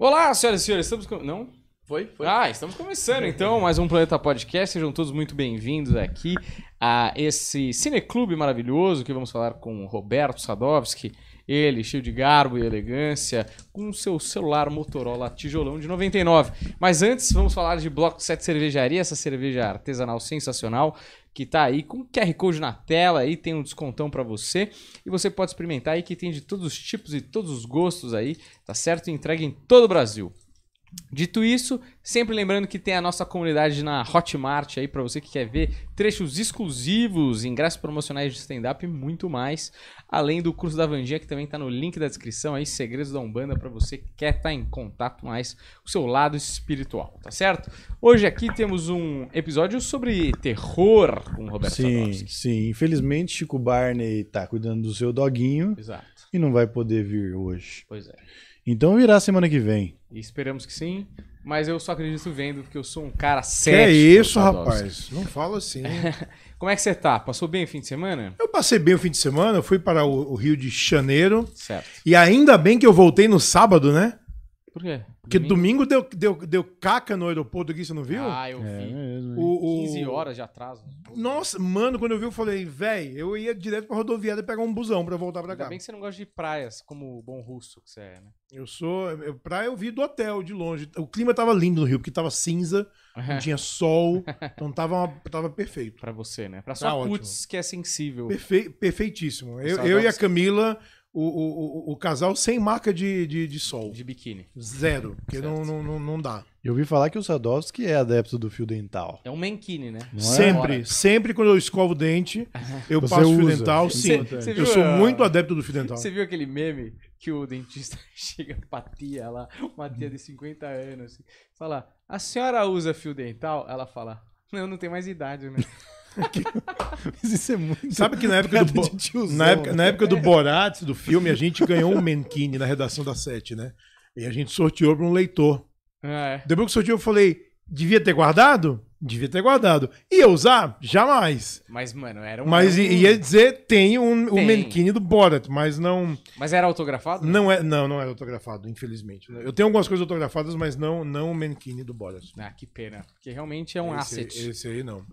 Olá, senhoras e senhores, estamos com... Não? Foi, foi. Ah, estamos começando então mais um Planeta Podcast. Sejam todos muito bem-vindos aqui a esse cineclube maravilhoso que vamos falar com Roberto Sadowski, ele, cheio de garbo e elegância, com seu celular Motorola tijolão de 99. Mas antes, vamos falar de Bloco 7 Cervejaria, essa cerveja artesanal sensacional que tá aí com QR Code na tela aí, tem um descontão para você e você pode experimentar aí que tem de todos os tipos e todos os gostos aí, tá certo? Entrega em todo o Brasil. Dito isso, sempre lembrando que tem a nossa comunidade na Hotmart aí para você que quer ver trechos exclusivos, ingressos promocionais de stand-up e muito mais. Além do curso da Vandinha, que também está no link da descrição aí, Segredos da Umbanda, para você que quer estar tá em contato mais com o seu lado espiritual, tá certo? Hoje aqui temos um episódio sobre terror com o Roberto Sim, Sadowski. sim. Infelizmente, Chico Barney tá cuidando do seu doguinho. Exato. E não vai poder vir hoje. Pois é. Então virá semana que vem. E esperamos que sim. Mas eu só acredito vendo, porque eu sou um cara sério. É isso, rapaz. Não fala assim. Como é que você tá? Passou bem o fim de semana? Eu passei bem o fim de semana, eu fui para o Rio de Janeiro. Certo. E ainda bem que eu voltei no sábado, né? Por quê? Porque domingo, deu, deu, deu caca no aeroporto aqui, você não viu? Ah, eu é, vi. mesmo, O, o- 15 horas de atraso. Nossa, mano, quando eu vi, eu falei, véi, eu ia direto pra rodoviária pegar um busão pra voltar pra Ainda cá. bem que você não gosta de praias, como o bom russo que você é, né? Eu sou. Praia eu vi do hotel, de longe. O clima tava lindo no Rio, porque tava cinza, não tinha sol, então tava, uma- tava perfeito. pra você, né? Pra tá sua Tá ótimo. putz que é sensível. Perfe- perfeitíssimo. Eu, eu e a Camila, o, o, o, casal sem marca de, de, de sol. De biquíni. Zero. Porque não, não, não dá. Eu ouvi falar que o Sadowski é adepto do fio dental. É um mankini, né? Não é? sempre. É? Sempre quando eu escovo o dente, eu Você passo usa. fio dental, sim. eu sou muito adepto do fio dental. Você viu aquele meme que o dentista chega pra tia lá, uma tia de 50 anos, assim, fala, a senhora usa fio dental? Ela fala, não, não tem mais idade, né? Mas isso é muito. Sabe que na época do, Bo... tiozão, na época, na né? época do Borat, do filme, a gente ganhou um Menkine na redação da Sete, né? E a gente sorteou para um leitor. É. Depois que sorteou, eu falei: devia ter guardado? Devia ter guardado. Ia usar? Jamais. Mas, mano, era um. Mas ia dizer, tem um, tem. o Menkine do Borat, mas não. Mas era autografado? Não, é, não, não era autografado, infelizmente. Eu tenho algumas coisas autografadas, mas não, não o Menkine do Borat. Ah, que pena. Porque realmente é um esse, asset. Esse aí não.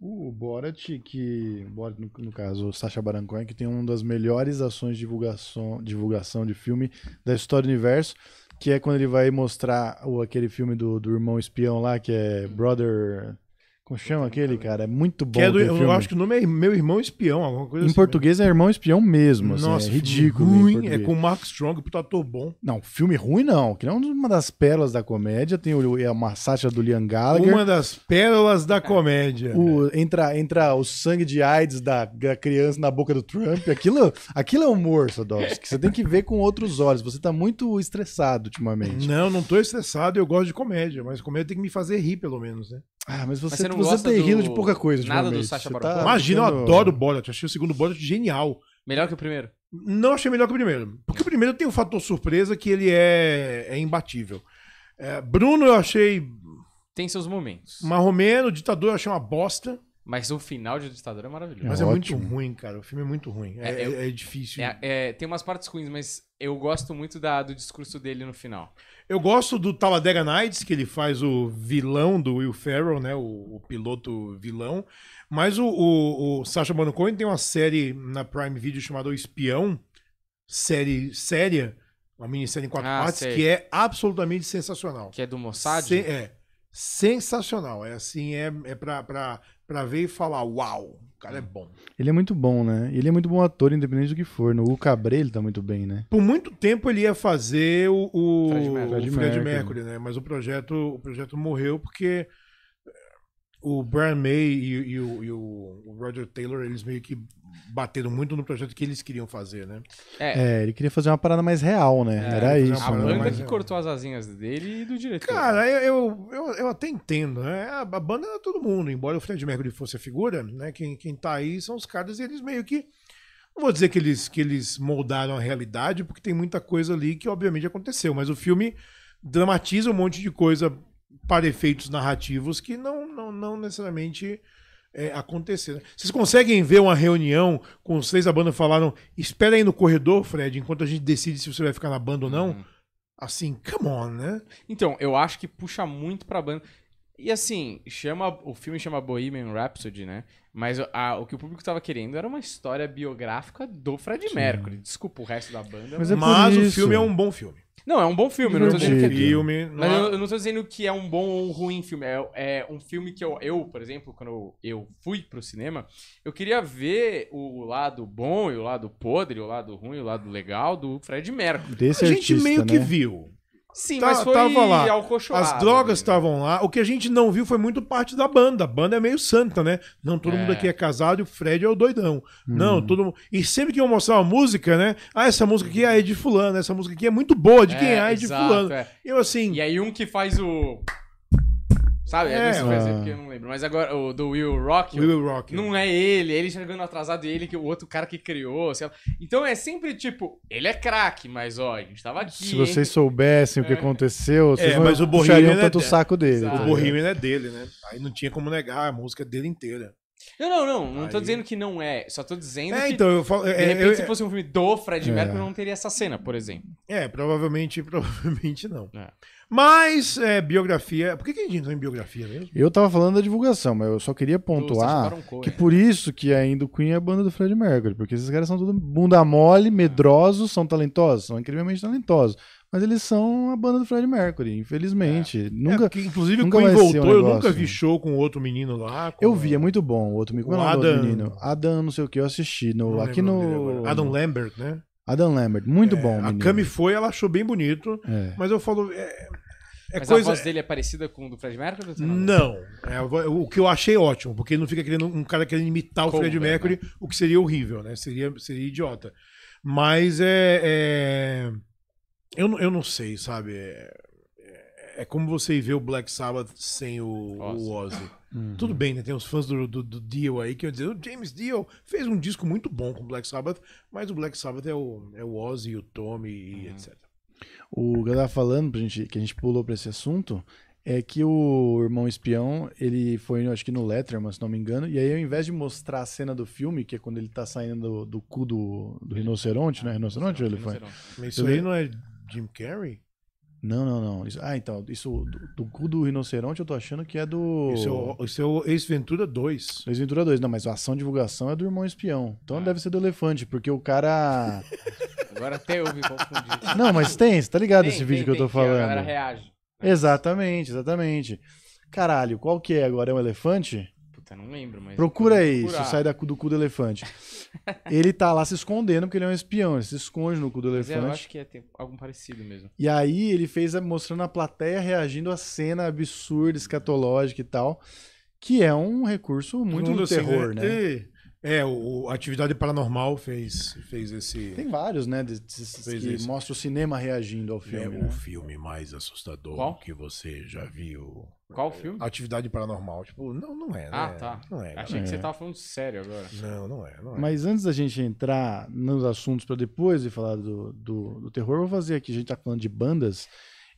O Borat, que. Borat, no, no caso, o Sacha Baron Cohen, que tem uma das melhores ações de divulgação, divulgação de filme da história do universo, que é quando ele vai mostrar o, aquele filme do, do irmão espião lá, que é Brother. Como chama aquele, cara? É muito bom. É do, eu filme. acho que o nome é Meu Irmão Espião, alguma coisa Em assim né? português mesmo. é Irmão Espião mesmo. Assim, é Nossa, é ridículo. Ruim, é com o Mark Strong, puta ator bom. Não, filme ruim não, que é uma das pérolas da comédia. Tem o, é uma sátira do Liam Gallagher. Uma das pérolas da é. comédia. O, entra, entra o sangue de AIDS da, da, criança na boca do Trump. Aquilo, aquilo é humor, Sadowski. Você tem que ver com outros olhos. Você tá muito estressado ultimamente. Não, não tô estressado. Eu gosto de comédia, mas comédia tem que me fazer rir, pelo menos, né? Ah, mas você, mas você não gosta tá do... de pouca coisa. Nada do Sacha Baron tá Imagina, eu adoro o Borat. Achei o segundo Borat genial. Melhor que o primeiro? Não achei melhor que o primeiro. Porque o primeiro tem o um fator surpresa que ele é, é imbatível. É, Bruno eu achei. Tem seus momentos. Marromeno, ditador eu achei uma bosta. Mas o final de Ditador é maravilhoso. Mas é, é muito ruim, cara. O filme é muito ruim. É, é, é, é difícil. É, é, tem umas partes ruins, mas eu gosto muito da, do discurso dele no final. Eu gosto do Talladega Nights, que ele faz o vilão do Will Ferrell, né? O, o piloto vilão. Mas o, o, o Sacha Baron Cohen tem uma série na Prime Video chamada O Espião. Série séria. Uma minissérie em quatro ah, partes sei. que é absolutamente sensacional. Que é do Mossad? Se, é sensacional. É assim, é, é pra, pra para ver e falar, uau, o cara é hum. bom. Ele é muito bom, né? Ele é muito bom ator, independente do que for. No né? Hugo Cabré ele tá muito bem, né? Por muito tempo ele ia fazer o, o Fred, Mercury, o Fred Mercury, Mercury, né? Mas o projeto, o projeto morreu porque o Brian May e, e, o, e, o, Roger Taylor, eles meio que bateram muito no projeto que eles queriam fazer, né? É, é ele queria fazer uma parada mais real, né? É, Era isso. A banda que real. cortou as asinhas dele e do diretor. Cara, eu, eu, eu, eu até entendo, né? A, a, banda é todo mundo, embora o Fred Mercury fosse a figura, né? Quem, quem tá aí são os caras e eles meio que. Não vou dizer que eles, que eles moldaram a realidade, porque tem muita coisa ali que obviamente aconteceu, mas o filme dramatiza um monte de coisa para efeitos narrativos que não, não, não necessariamente é, aconteceram. Né? Vocês conseguem ver uma reunião com os três da banda falaram: espera aí no corredor, Fred, enquanto a gente decide se você vai ficar na banda ou não? Uhum. Assim, come on, né? Então, eu acho que puxa muito a banda. E assim, chama o filme chama Bohemian Rhapsody, né? Mas a, o que o público estava querendo era uma história biográfica do Fred Sim. Mercury. Desculpa o resto da banda. Mas, mas, é mas o filme é um bom filme. Não, é um bom filme. Não tô é filme. Não mas é... eu, não tô dizendo que é um bom ou um ruim filme. É, é um filme que eu, eu, por exemplo, quando eu fui pro cinema, eu queria ver o lado bom e o lado podre, o lado ruim, o lado legal do Fred Mercury. a gente artista, meio né? que viu. Sim, tá, mas foi tava lá. As drogas estavam lá. O que a gente não viu foi muito parte da banda. A banda é meio santa, né? Não, todo é. mundo aqui é casado e o Fred é o doidão. Hum. Não, uhum. todo mundo... E sempre que eu mostrar uma música, né? Ah, essa música aqui é de fulano, essa música aqui é muito boa, de é, quem é, é de exato, fulano. É. Eu assim... E aí um que faz o... Sabe? É, desse é, é, porque eu não lembro. Mas agora, o do Will Rock. Will Rock. Não é ele, ele chegando atrasado e ele, que o outro cara que criou. Sei lá. Então é sempre tipo, ele é craque, mas ó, a gente tava aqui. Se vocês hein? soubessem é. o que é. aconteceu, vocês é, não mas o puxariam é tanto o saco dele. Exato. O tá Bohemian é dele, né? Aí não tinha como negar, a música é dele inteira. Não, não, não. Não Aí... tô dizendo que não é. Só tô dizendo é, que. Então, eu falo, é, de repente, eu, se fosse um filme do Fred é. Mercury, não teria essa cena, por exemplo. É, provavelmente, provavelmente não. É. Mas é, biografia. Por que, que a gente não tem biografia mesmo? Eu tava falando da divulgação, mas eu só queria pontuar que é. por isso que ainda o Queen é a banda do Fred Mercury, porque esses caras são tudo bunda mole, medrosos, são talentosos, são incrivelmente talentosos. Mas eles são a banda do Fred Mercury, infelizmente. É. é nunca, é, inclusive, nunca Queen voltou, um eu nunca vi show com outro menino lá. Com... Eu vi, é muito bom. O outro, com é Adam... outro menino. Adam, não sei o que, eu assisti. No, aqui no. Adam Lambert, né? Adam Lambert, muito é, bom. Menino. A Cami foi, ela achou bem bonito, é. mas eu falo. É, é mas coisa... a voz dele é parecida com o do Fred Mercury? Não. É, o que eu achei ótimo, porque ele não fica querendo um cara querendo imitar o Como, Fred né? Mercury, né? o que seria horrível, né? Seria, seria idiota. Mas é. é eu, eu não sei, sabe? É, é como você vê o Black Sabbath sem o, Ozzy. O Ozzy. Uhum. Tudo bem, né? Tem os fãs do, do, do Dio aí que vão dizer: o James Dio fez um disco muito bom com o Black Sabbath, mas o Black Sabbath é o, é o Ozzy, o Tommy e uhum. etc. O que eu tava falando, pra gente, que a gente pulou pra esse assunto, é que o Irmão Espião, ele foi, acho que no Letterman, se não me engano, e aí ao invés de mostrar a cena do filme, que é quando ele tá saindo do, do cu do, do uhum. rinoceronte, né? Ah, rinoceronte, rinoceronte ou Mas isso aí não é Jim Carrey? Não, não, não. Isso, ah, então, isso do, do, cu do rinoceronte eu tô achando que é do. Isso é, é o Ex-Ventura 2. Ex-Ventura 2, não, mas a ação divulgação é do irmão espião. Então ah. deve ser do elefante, porque o cara. Agora até eu me confundi. Não, mas tem, você tá ligado tem, esse vídeo tem, que eu tô tem, falando? Que a galera reage. Né? Exatamente, exatamente. Caralho, qual que é agora? É um elefante? Puta, não lembro, mas. Procura aí, se isso sai da, do cu do elefante. ele tá lá se escondendo porque ele é um espião, ele se esconde no cu do mas elefante. É, eu acho que é algo parecido mesmo. E aí ele fez mostrando a plateia reagindo à cena absurda, escatológica e tal, que é um recurso muito do terror, né? É, o, Atividade Paranormal fez, fez esse. Tem vários, né? De, que esse. mostra o cinema reagindo ao filme. É né? o filme mais assustador Qual? que você já viu. Qual filme? Atividade Paranormal. Tipo, não, não é, ah, né? Ah, tá. Não é, Achei que você é. tava falando sério agora. Não, não é, não é. Mas antes da gente entrar nos assuntos para depois e falar do, do, do terror, eu vou fazer aqui. A gente tá falando de bandas.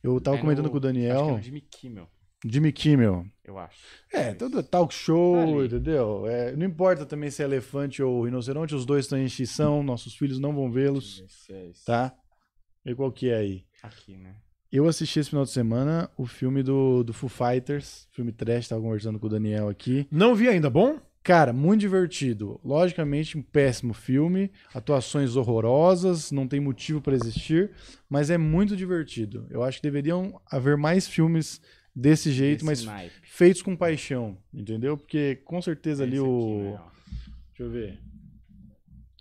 Eu tava é comentando no, com o Daniel. Acho que é no Jimmy Kimmel. Jimmy Kimmel. Eu acho. É, é todo talk show, tá Ali. entendeu? É, não importa também se é elefante ou rinoceronte, os dois estão em extinção, nossos filhos não vão vê-los. É tá? E qual que é aí? Aqui, né? Eu assisti esse final de semana o filme do, do Foo Fighters, filme trash, tava conversando com o Daniel aqui. Não vi ainda, bom? Cara, muito divertido. Logicamente, um péssimo filme, atuações horrorosas, não tem motivo para existir, mas é muito divertido. Eu acho que deveriam haver mais filmes desse jeito, Esse mas naipe. feitos com paixão, entendeu? Porque com certeza Esse ali o. Aqui, Deixa eu ver.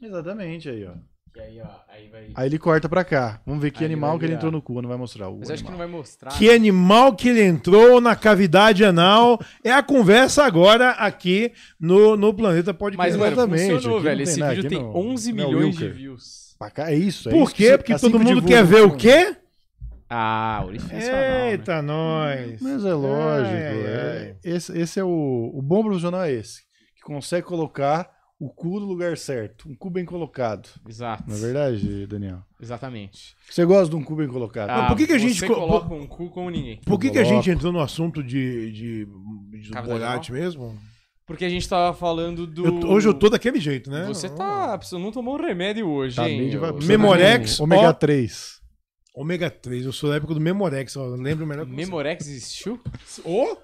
Exatamente aí, ó. Aí, ó aí, vai... aí, ele corta pra cá. Vamos ver que aí animal que ele entrou no cu. Não vai mostrar. O Mas animal. que não vai mostrar. Que né? animal que ele entrou na cavidade anal. É a conversa agora aqui no, no Planeta Pode Mas, mano, Exatamente. funcionou, velho. Esse nada, vídeo tem não. 11 milhões não, de views. é isso. É Por isso quê? Porque assim todo mundo quer ver o quê? Ah, Orifício Eita, né? nós! Mas é lógico. É, é. Esse, esse, é o, o bom profissional é esse, que consegue colocar o cu no lugar certo. Um cu bem colocado. Exato. Na é verdade, Daniel? Exatamente. Você gosta de um cu bem colocado. Ah, por que, que a gente. coloca um cu como ninguém. Por que, que a gente entrou no assunto de, de, de Boiate mesmo? Porque a gente tava falando do. Eu, hoje eu tô daquele jeito, né? Você tá. Hum. Você não tomou um remédio hoje, tá hein? Bem, eu, Memorex. Tá ômega 3. Ômega 3, eu sou da época do Memorex, ó, eu lembro melhor que Memorex existiu? você. Ô!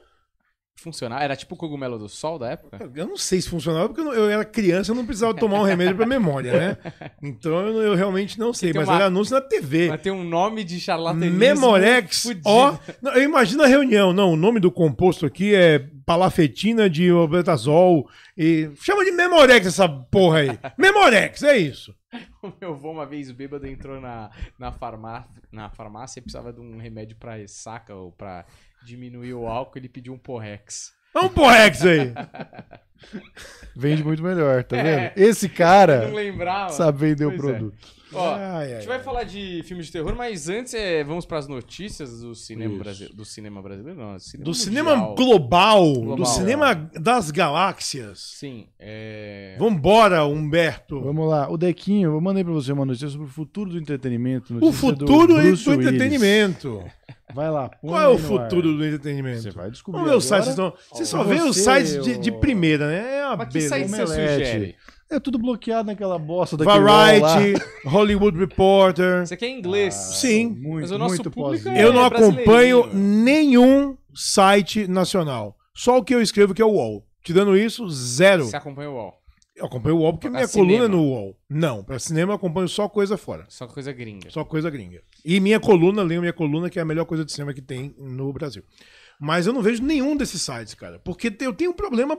Funcionava? Era tipo o cogumelo do sol da época? Eu não sei se funcionava, porque eu, não- eu era criança e não precisava tomar um remédio pra memória, né? Então eu, eu realmente não sei, mas uma- era anúncio na TV. Mas tem um nome de charlatanismo. Memorex, ó. Eu imagino a reunião. Não, o nome do composto aqui é palafetina de obetazol e chama de Memorex essa porra aí. Memorex, é isso. O meu avô, uma vez bêbado, entrou na, na, farmácia, na farmácia e precisava de um remédio pra ressaca ou pra diminuir o álcool. Ele pediu um Porrex. É um Porrex aí! Vende muito melhor, tá é. vendo? É, Esse cara. Não lembrava. Sabe vender pois o é. produto. É. Ó, ai, a gente ai, vai ai. falar de filme de terror, mas antes é, vamos para as notícias do cinema, do cinema brasileiro. Não, é cinema do mundial. cinema global, global, do cinema é. das galáxias. Sim. É... Vambora, Humberto. Vamos lá. O Dequinho, eu mandei para você uma notícia sobre o futuro do entretenimento. O futuro do, do entretenimento. Vai lá. Qual é o futuro ar. do entretenimento? Você vai descobrir. Vamos ver os sites. Então. Você só vê os sites de, de, primeira, né? É uma beleza. Que site você sugere? É tudo bloqueado naquela bosta daquele Variety, Hollywood Reporter. Isso aqui é inglês. Ah, Sim. Muito, Mas o nosso muito público é Eu não acompanho nenhum site nacional. Só o que eu escrevo que é o UOL. Tirando isso, zero. Você acompanha o UOL? Eu acompanho o UOL porque pra minha cinema. coluna é no UOL. Não, para cinema eu acompanho só coisa fora. Só coisa gringa. Só coisa gringa. E minha coluna, leio minha coluna, que é a melhor coisa de cinema que tem no Brasil. Mas eu não vejo nenhum desses sites, cara. Porque eu tenho um problema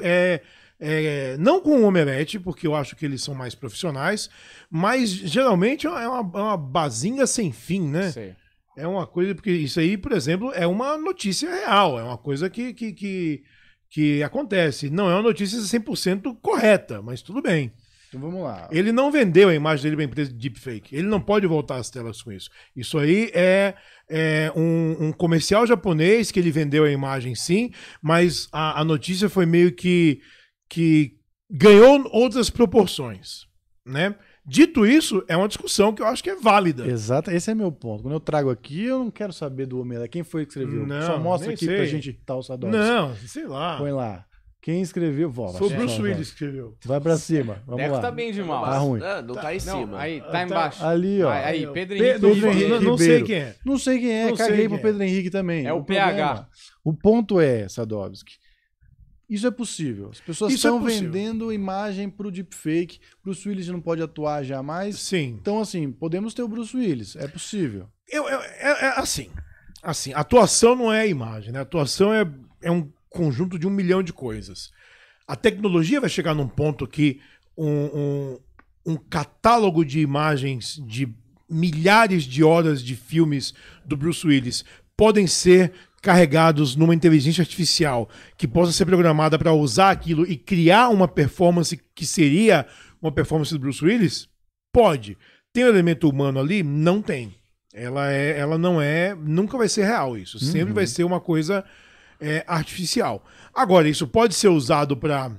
é, é, não com o Omelete, porque eu acho que eles são mais profissionais, mas geralmente é uma, é é uma bazinga sem fim, né? Sim. É uma coisa, porque isso aí, por exemplo, é uma notícia real, é uma coisa que, que, que, que acontece. Não é uma notícia 100% correta, mas tudo bem. Então vamos lá. Ele não vendeu a imagem dele para a empresa de deepfake. Ele não pode voltar às telas com isso. Isso aí é, é um, um, comercial japonês que ele vendeu a imagem sim, mas a, a notícia foi meio que que ganhou outras proporções, né? Dito isso, é uma discussão que eu acho que é válida. Exato, esse é meu ponto. Quando eu trago aqui, eu não quero saber do homem, quem foi que escreveu. Não, Só mostra aqui sei. pra gente tal tá, Não, sei lá. Põe lá. Quem escreveu, volta. Foi o Bruce Willis que escreveu. Vai pra cima. Vamos Deco lá. tá bem de mal. Tá ruim. Não, ah, não tá, em tá, cima. aí, tá, tá embaixo. Ali, ó. Aí, aí Pedro Henrique. Pedro Henrique não sei quem é. Não sei quem é. Não Caguei pro é. Pedro Henrique também. É o, o PH. Problema. o ponto é, Sadovski, isso é possível. As pessoas Isso é estão é vendendo imagem para o deepfake. Bruce Willis não pode atuar jamais. Sim. Então, assim, podemos ter o Bruce Willis. É possível. Eu, eu é, é, assim. Assim, atuação não é imagem, né? Atuação é, é um conjunto de um milhão de coisas. A tecnologia vai chegar num ponto que um, um, um catálogo de imagens de milhares de horas de filmes do Bruce Willis podem ser carregados numa inteligência artificial que possa ser programada para usar aquilo e criar uma performance que seria uma performance do Bruce Willis? Pode. Tem um elemento humano ali? Não tem. Ela, é, ela não é. Nunca vai ser real isso. Uhum. Sempre vai ser uma coisa é, artificial. Agora, isso pode ser usado para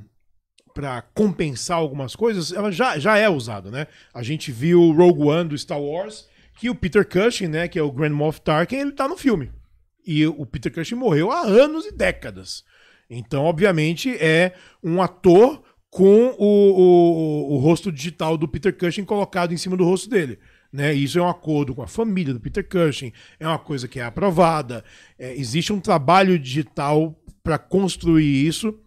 para compensar algumas coisas, ela já, já é usada, né? A gente viu Rogue One do Star Wars, que o Peter Cushing, né, que é o Grand Moff Tarkin, ele tá no filme. E o Peter Cushing morreu há anos e décadas. Então, obviamente, é um ator com o, o, o rosto digital do Peter Cushing colocado em cima do rosto dele. Né? Isso é um acordo com a família do Peter Cushing, é uma coisa que é aprovada. É, existe um trabalho digital para construir isso,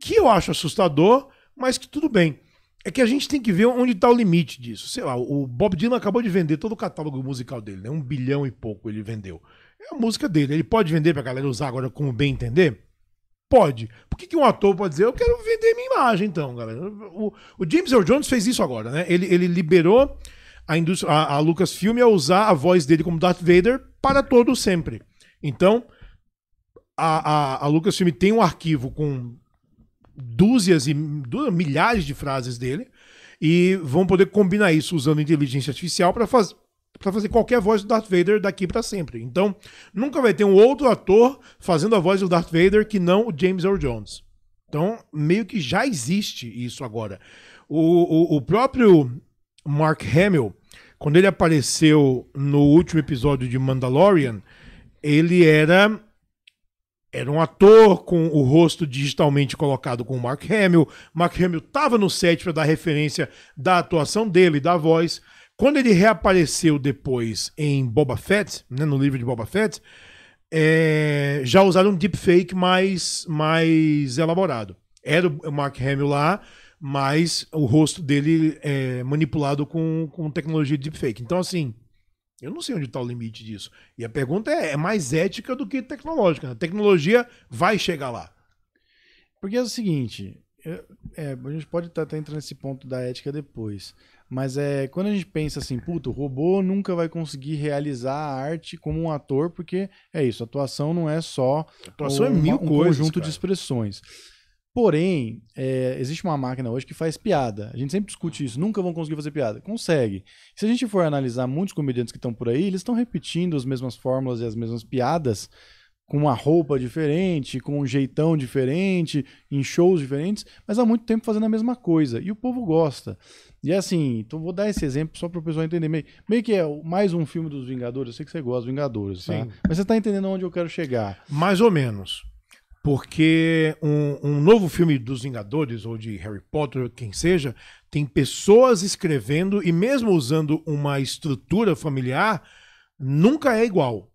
que eu acho assustador, mas que tudo bem. É que a gente tem que ver onde está o limite disso. Sei lá, o Bob Dylan acabou de vender todo o catálogo musical dele, né? um bilhão e pouco ele vendeu. É a música dele. Ele pode vender pra galera usar agora como bem entender? Pode. Por que, que um ator pode dizer, eu quero vender minha imagem, então, galera? O, o James Earl Jones fez isso agora, né? Ele, ele liberou a, indústria, a, a Lucasfilm a usar a voz dele como Darth Vader para todo sempre. Então, a, a, a Lucasfilm tem um arquivo com dúzias e dúzias, milhares de frases dele e vão poder combinar isso usando inteligência artificial para fazer para fazer qualquer voz do Darth Vader daqui para sempre. Então, nunca vai ter um outro ator fazendo a voz do Darth Vader que não o James Earl Jones. Então, meio que já existe isso agora. O, o, o próprio Mark Hamill, quando ele apareceu no último episódio de Mandalorian, ele era era um ator com o rosto digitalmente colocado com o Mark Hamill. Mark Hamill estava no set para dar referência da atuação dele, da voz. Quando ele reapareceu depois em Boba Fett, né, no livro de Boba Fett, é, já usaram um deepfake mais, mais elaborado. Era o Mark Hamill lá, mas o rosto dele é manipulado com, com tecnologia de deepfake. Então, assim, eu não sei onde está o limite disso. E a pergunta é, é mais ética do que tecnológica. Né? A tecnologia vai chegar lá. Porque é o seguinte, é, é a gente pode estar tá, tá entrando nesse ponto da ética depois. Mas é quando a gente pensa assim, puto, o robô nunca vai conseguir realizar a arte como um ator, porque é isso, atuação não é só atuação um, é mil um coisas, conjunto cara. de expressões. Porém, é, existe uma máquina hoje que faz piada. A gente sempre discute isso. Nunca vão conseguir fazer piada. Consegue. Se a gente for analisar muitos comediantes que estão por aí, eles estão repetindo as mesmas fórmulas e as mesmas piadas com uma roupa diferente, com um jeitão diferente, em shows diferentes, mas há muito tempo fazendo a mesma coisa. E o povo gosta. E é assim, então vou dar esse exemplo só para o pessoal entender. Meio, meio que é mais um filme dos Vingadores. Eu sei que você gosta dos Vingadores, tá? Mas você está entendendo onde eu quero chegar. Mais ou menos. Porque um, um novo filme dos Vingadores, ou de Harry Potter, quem seja, tem pessoas escrevendo e mesmo usando uma estrutura familiar, nunca é igual.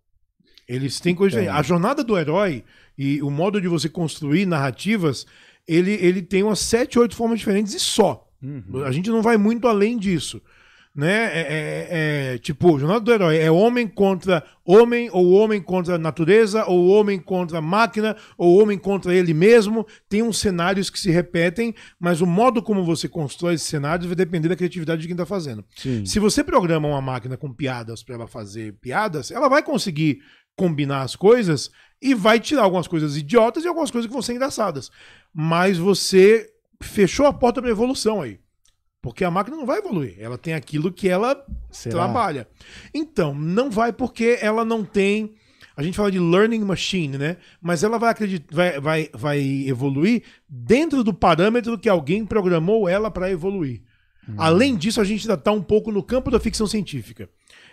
Eles têm coisa. A jornada do herói e o modo de você construir narrativas, ele, ele tem umas sete, oito formas diferentes e só. Uhum. A gente não vai muito além disso. Né? É, é, é, é tipo, Jornada do Herói é homem contra homem, ou homem contra a natureza, ou homem contra a máquina, ou homem contra ele mesmo. Tem uns cenários que se repetem, mas o modo como você constrói esses cenários vai depender da criatividade de quem está fazendo. Sim. Se você programa uma máquina com piadas para ela fazer piadas, ela vai conseguir combinar as coisas e vai tirar algumas coisas idiotas e algumas coisas que vão ser engraçadas. Mas você fechou a porta para evolução aí. Porque a máquina não vai evoluir. Ela tem aquilo que ela Será? trabalha. Então, não vai porque ela não tem. A gente fala de learning machine, né? Mas ela vai, acreditar, vai, vai, vai evoluir dentro do parâmetro que alguém programou ela para evoluir. Hum. Além disso, a gente ainda está um pouco no campo da ficção científica.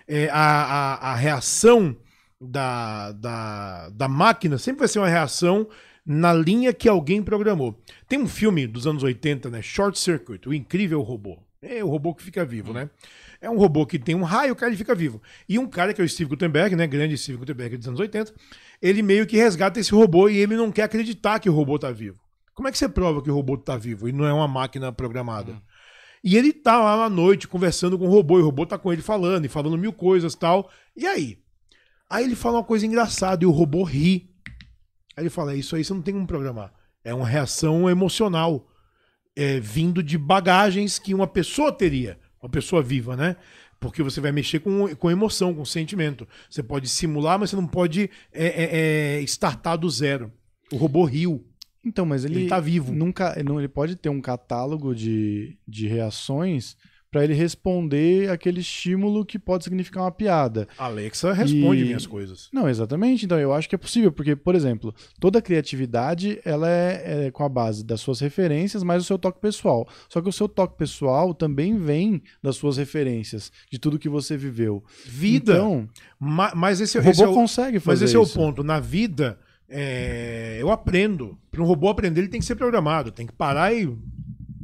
É, a, a, a reação da, da, da máquina sempre vai ser uma reação na linha que alguém programou. Tem um filme dos anos 80, né? Short Circuit, o incrível robô. É o robô que fica vivo, né? É um robô que tem um raio, o cara ele fica vivo. E um cara que é o Steve Gutenberg, né? Grande Steve Gutenberg dos anos 80, ele meio que resgata esse robô e ele não quer acreditar que o robô tá vivo. Como é que você prova que o robô tá vivo e não é uma máquina programada? Hum. E ele tá lá à noite conversando com o robô, e o robô tá com ele falando, e falando mil coisas tal. E aí? Aí ele fala uma coisa engraçada e o robô ri. Aí ele fala: é, Isso aí você não tem como programar. É uma reação emocional é, vindo de bagagens que uma pessoa teria, uma pessoa viva, né? Porque você vai mexer com, com emoção, com sentimento. Você pode simular, mas você não pode é, é, é startar do zero. O robô riu. Então, mas ele, ele tá vivo. Nunca, não, ele pode ter um catálogo de, de reações, para ele responder aquele estímulo que pode significar uma piada. Alexa responde e... minhas coisas. Não, exatamente. Então eu acho que é possível, porque, por exemplo, toda criatividade ela é, é, com a base das suas referências, mas o seu toque pessoal. Só que o seu toque pessoal também vem das suas referências, de tudo que você viveu. Vida. Então, Ma mas esse, é o robô esse é o... consegue fazer. Mas esse isso. é o ponto. Na vida, é, eu aprendo. Para um robô aprender, ele tem que ser programado, tem que parar e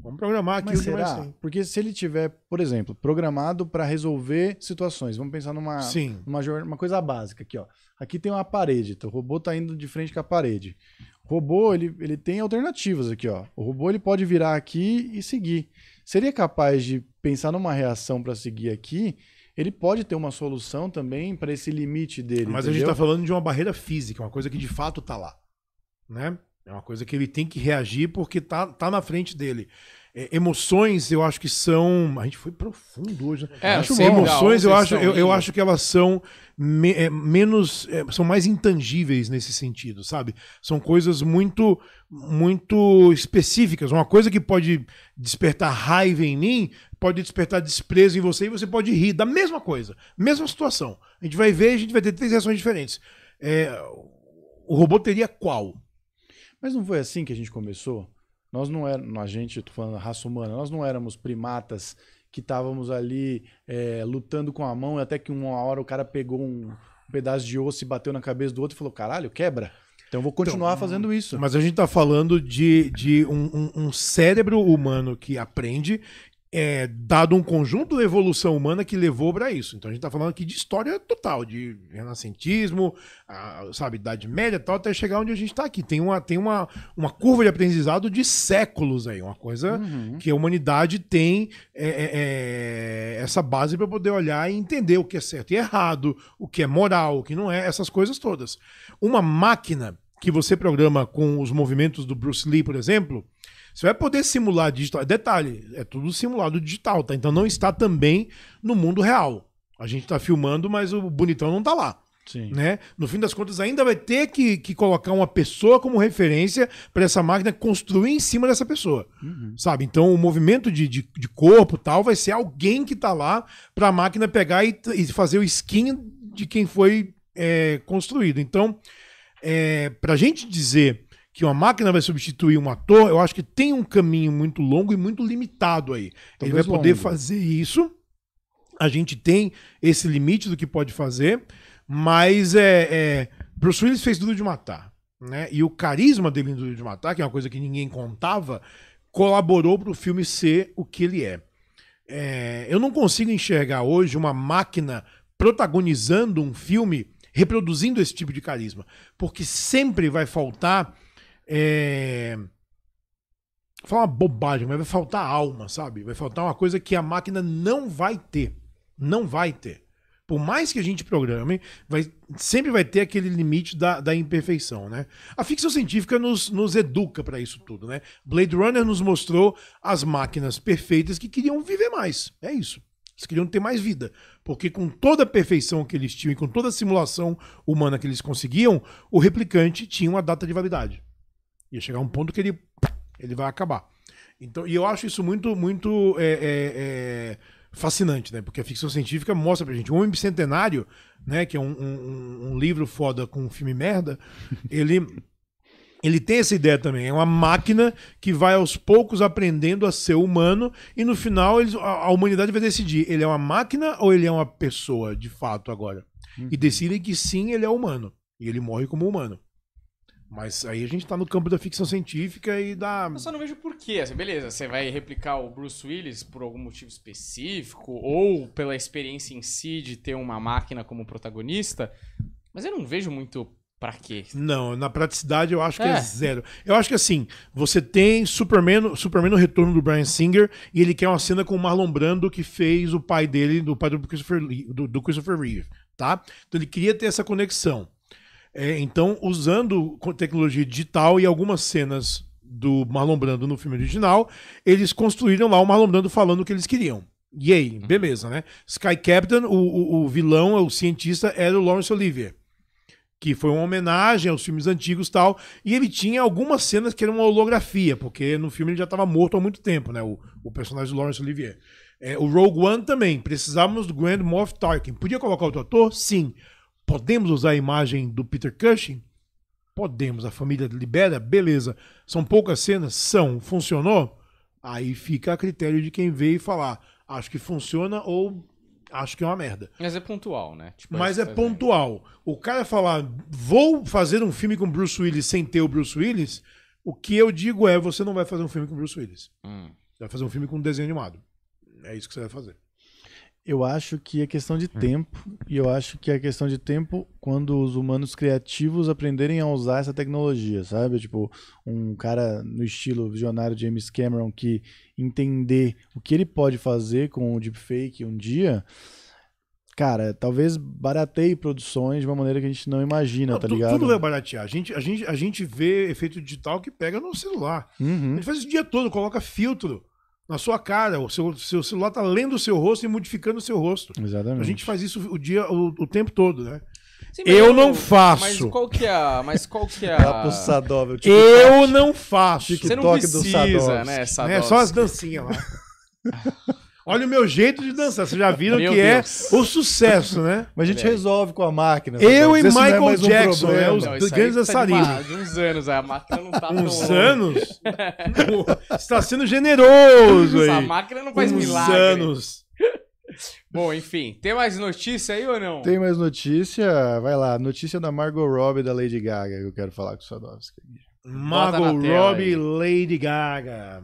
Vamos programar aqui Mas o que será? vai Porque se ele tiver, por exemplo, programado para resolver situações, vamos pensar numa, Sim. numa uma coisa básica aqui, ó. Aqui tem uma parede, então o robô está indo de frente com a parede. O robô, ele, ele tem alternativas aqui, ó. O robô ele pode virar aqui e seguir. Seria capaz de pensar numa reação para seguir aqui ele pode ter uma solução também para esse limite dele. Mas entendeu? a gente está falando de uma barreira física, uma coisa que de fato está lá. Né? É uma coisa que ele tem que reagir porque está tá na frente dele. É, emoções, eu acho que são. A gente foi profundo hoje. Né? É, acho sim, emoções, legal, eu acho, eu, eu, acho que elas são me, é, menos, é, são mais intangíveis nesse sentido, sabe? São coisas muito, muito específicas. Uma coisa que pode despertar raiva em mim pode despertar desprezo em você e você pode rir da mesma coisa, mesma situação. A gente vai ver, a gente vai ter três reações diferentes. É, o robô teria qual? Mas não foi assim que a gente começou? Nós não éramos, a gente, estou falando raça humana, nós não éramos primatas que estávamos ali é, lutando com a mão até que uma hora o cara pegou um pedaço de osso e bateu na cabeça do outro e falou: caralho, quebra. Então eu vou continuar então, fazendo isso. Mas a gente está falando de, de um, um, um, cérebro humano que aprende, é, dado um conjunto da evolução humana que levou para isso. Então a gente está falando aqui de história total, de renascentismo, a, sabe, Idade Média tal, até chegar onde a gente está aqui. Tem, uma, tem uma, uma curva de aprendizado de séculos aí, uma coisa uhum. que a humanidade tem é, é, é essa base para poder olhar e entender o que é certo e errado, o que é moral, o que não é, essas coisas todas. Uma máquina que você programa com os movimentos do Bruce Lee, por exemplo, você vai poder simular digital. Detalhe, é tudo simulado digital, tá? Então não está também no mundo real. A gente está filmando, mas o bonitão não está lá. Sim. Né? No fim das contas, ainda vai ter que, que colocar uma pessoa como referência para essa máquina construir em cima dessa pessoa. Uhum. Sabe? Então, o movimento de, de, de, corpo tal vai ser alguém que está lá para a máquina pegar e, e, fazer o skin de quem foi é, construído. Então, é, para a gente dizer que uma máquina vai substituir um ator, eu acho que tem um caminho muito longo e muito limitado aí. Talvez Ele vai poder longo. fazer isso. A gente tem esse limite do que pode fazer, mas é, é Bruce Willis fez tudo de Matar, né? E o carisma dele em tudo de Matar, que é uma coisa que ninguém contava, colaborou para o filme ser o que ele é. é. Eu não consigo enxergar hoje uma máquina protagonizando um filme reproduzindo esse tipo de carisma, porque sempre vai faltar é... Vou falar uma bobagem, mas vai faltar alma, sabe? Vai faltar uma coisa que a máquina não vai ter. Não vai ter. Por mais que a gente programe, vai, sempre vai ter aquele limite da, da imperfeição, né? A ficção científica nos, nos educa para isso tudo, né? Blade Runner nos mostrou as máquinas perfeitas que queriam viver mais. É isso. Eles queriam ter mais vida. Porque com toda a perfeição que eles tinham e com toda a simulação humana que eles conseguiam, o replicante tinha uma data de validade. Ia chegar um ponto que ele, ele vai acabar. Então, e eu acho isso muito, muito é, é, é fascinante, né? Porque a ficção científica mostra pra gente. O Homem Bicentenário, né? Que é um, um, um livro foda com um filme merda, ele. ele tem essa ideia também. É uma máquina que vai aos poucos aprendendo a ser humano e no final eles, a, a, humanidade vai decidir: ele é uma máquina ou ele é uma pessoa de fato agora? Uhum. E decidem que sim, ele é humano. E ele morre como humano. Mas aí a gente tá no campo da ficção científica e da. Eu só não vejo porquê. Assim, beleza, você vai replicar o Bruce Willis por algum motivo específico, ou pela experiência em si de ter uma máquina como protagonista, mas eu não vejo muito pra quê. Não, na praticidade eu acho que é, é zero. Eu acho que assim, você tem Superman, Superman no retorno do Brian Singer, e ele quer uma cena com o Marlon Brando que fez o pai dele, do pai do Christopher, do, do Christopher Reeve, tá? Então ele queria ter essa conexão. É, então, usando tecnologia digital e algumas cenas do Marlon Brando no filme original, eles construíram lá o Marlon Brando falando o que eles queriam. E aí, uhum. beleza, né? Sky Captain, o, o, o vilão, o cientista, era o Lawrence Olivier que foi uma homenagem aos filmes antigos tal. E ele tinha algumas cenas que eram uma holografia, porque no filme ele já estava morto há muito tempo, né? O, o personagem do Lawrence Olivier. É, o Rogue One também. Precisávamos do Grand Moff Tarkin. Podia colocar outro ator? Sim. Podemos usar a imagem do Peter Cushing? Podemos. A família libera? Beleza. São poucas cenas? São. Funcionou? Aí fica a critério de quem veio e falar: acho que funciona ou acho que é uma merda. Mas é pontual, né? Tipo, Mas é, é pontual. O cara falar, vou fazer um filme com Bruce Willis sem ter o Bruce Willis, o que eu digo é, você não vai fazer um filme com Bruce Willis. Hum. Vai fazer um filme com um desenho animado. É isso que você vai fazer. Eu acho que é questão de hum. tempo, e eu acho que é questão de tempo quando os humanos criativos aprenderem a usar essa tecnologia, sabe? Tipo, um cara no estilo visionário James Cameron que entender o que ele pode fazer com o deepfake um dia, cara, talvez barateie produções de uma maneira que a gente não imagina, não, tá ligado? Tudo é vai baratear. A gente, a, gente, a gente vê efeito digital que pega no celular. Uhum. A gente faz o dia todo, coloca filtro na sua cara. O seu, seu celular tá lendo o seu rosto e modificando o seu rosto. Exatamente. A gente faz isso o dia, o, o tempo todo, né? Sim, eu, eu não faço. Mas qual que é a. Mas qual que é a. pro Sadov, eu não faço. TikTok Você não precisa, do Sadov. Né, Sadovski. É, só as dancinhas lá. Olha o meu jeito de dançar. Vocês já viram que é Deus. é o sucesso, né? Mas a gente resolve com a máquina. Eu e é Michael é Jackson, um né? Os não, grandes dançarinos. Tá de, uns anos, a máquina não tá Uns anos? É. está sendo generoso aí. Essa máquina não faz uns milagre. Uns anos. Bom, enfim, tem mais notícia aí ou não? Tem mais notícia, vai lá, notícia da Margot Robbie da Lady Gaga que eu quero falar com o Sadowski. Margot Robbie, Lady Gaga.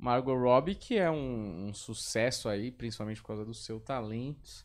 Margot Robbie, que é um, um, sucesso aí, principalmente por causa do seu talento.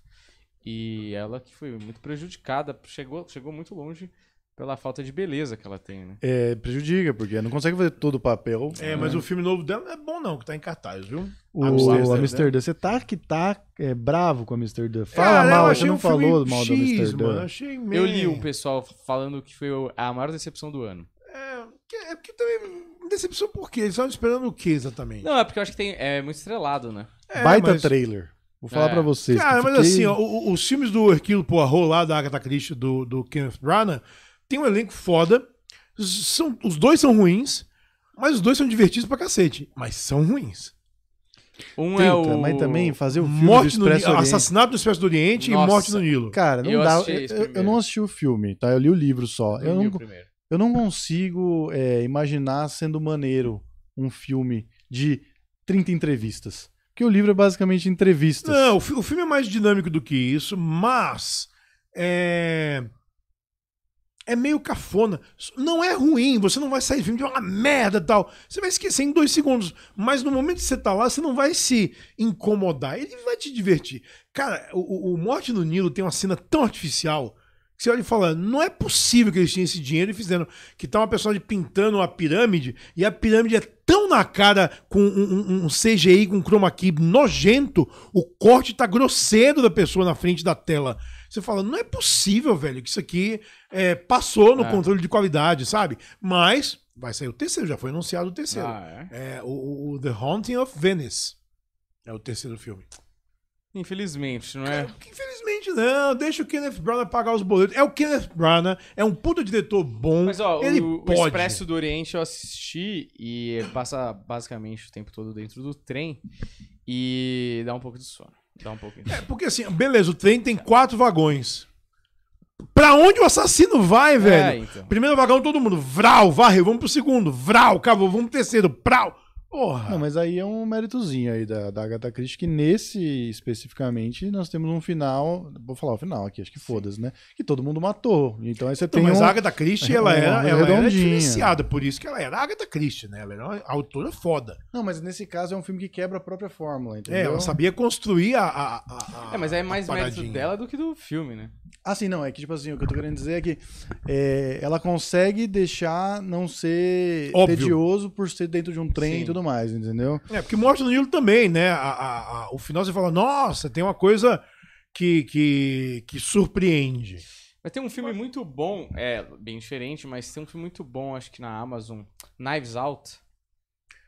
E ela que foi muito prejudicada, chegou, chegou muito longe pela falta de beleza que ela tem, né? É, prejudica, porque não consegue fazer todo o papel. É, né? mas o filme novo dela não é bom não, que tá em cartaz, viu? O Amsterdã, né? você tá que tá é, bravo com o Amsterdã. É, Fala é, mal, você não um falou mal do Amsterdã. Eu li um pessoal falando que foi a maior decepção do ano. É, é porque também Decepção por quê? Eles estavam esperando o que exatamente? Não, é porque eu acho que tem, é muito estrelado, né? É, Baita mas... trailer. Vou falar é. pra vocês. Cara, mas fiquei... assim, ó, os filmes do Hercule Poirot lá, da Agatha Christie, do, do Kenneth Branagh, tem um elenco foda. São, os dois são ruins, mas os dois são divertidos pra cacete. Mas são ruins. Um Tenta, é o... mas também fazer o morte do Expresso no, Oriente. Assassinato do Expresso do Oriente Nossa. e Morte no Nilo. Cara, não eu dá. Eu, eu, não assisti o filme, tá? Eu li o livro só. Eu, eu não, eu não consigo é, imaginar sendo maneiro um filme de 30 entrevistas. Porque o livro é basicamente entrevistas. Não, o, filme é mais dinâmico do que isso, mas. É é meio cafona. Não é ruim, você não vai sair filme de é uma merda tal. Você vai esquecer em dois segundos. Mas no momento que você tá lá, você não vai se incomodar. Ele vai te divertir. Cara, o, o Morte no Nilo tem uma cena tão artificial que você olha e fala, não é possível que eles tinham esse dinheiro e fizeram. Que tá uma pessoa de pintando uma pirâmide e a pirâmide é tão na cara com um, um, CGI com um chroma key nojento, o corte tá grosseiro da pessoa na frente da tela. Você fala, não é possível, velho, que isso aqui é, passou no é. controle de qualidade, sabe? Mas vai sair o terceiro, já foi anunciado o terceiro. Ah, é? é o, o The Haunting of Venice. É o terceiro filme. Infelizmente, não é? Cara, infelizmente não. Deixa o Kenneth Branagh pagar os boletos. É o Kenneth Branagh, é um puta diretor bom. Mas ó, ele o, pode. o Expresso do Oriente eu assisti e passa basicamente o tempo todo dentro do trem e dá um pouco de sono. Dá um pouco. É, porque assim, beleza, o trem tem quatro vagões. Pra onde o assassino vai, é, velho? É, então. Primeiro vagão, todo mundo. Vral, varreu. Vamos pro segundo. Vral, cavou. Vamos pro terceiro. pral. Porra. Não, mas aí é um méritozinho aí da, da Agatha Christie, que nesse especificamente nós temos um final, vou falar o final aqui, acho que fodas, né? Que todo mundo matou. Então aí você então, tem Mas um, a Agatha Christie, é ela, era, ela era diferenciada, por isso que ela era Agatha Christie, né? Ela era uma autora foda. Não, mas nesse caso é um filme que quebra a própria fórmula, é, entendeu? É, ela sabia construir a... a, a, é, mas é mais mérito dela do que do filme, né? Ah, sim, não, é que tipo assim, o que eu tô querendo dizer é que é, ela consegue deixar não ser Óbvio. tedioso por ser dentro de um trem sim. e tudo mais, entendeu? É, porque Morte no Nilo também, né? A, a, a, o final você fala, nossa, tem uma coisa que, que, que surpreende. Mas tem um filme muito bom, é, bem diferente, mas tem um filme muito bom, acho que na Amazon, Knives Out.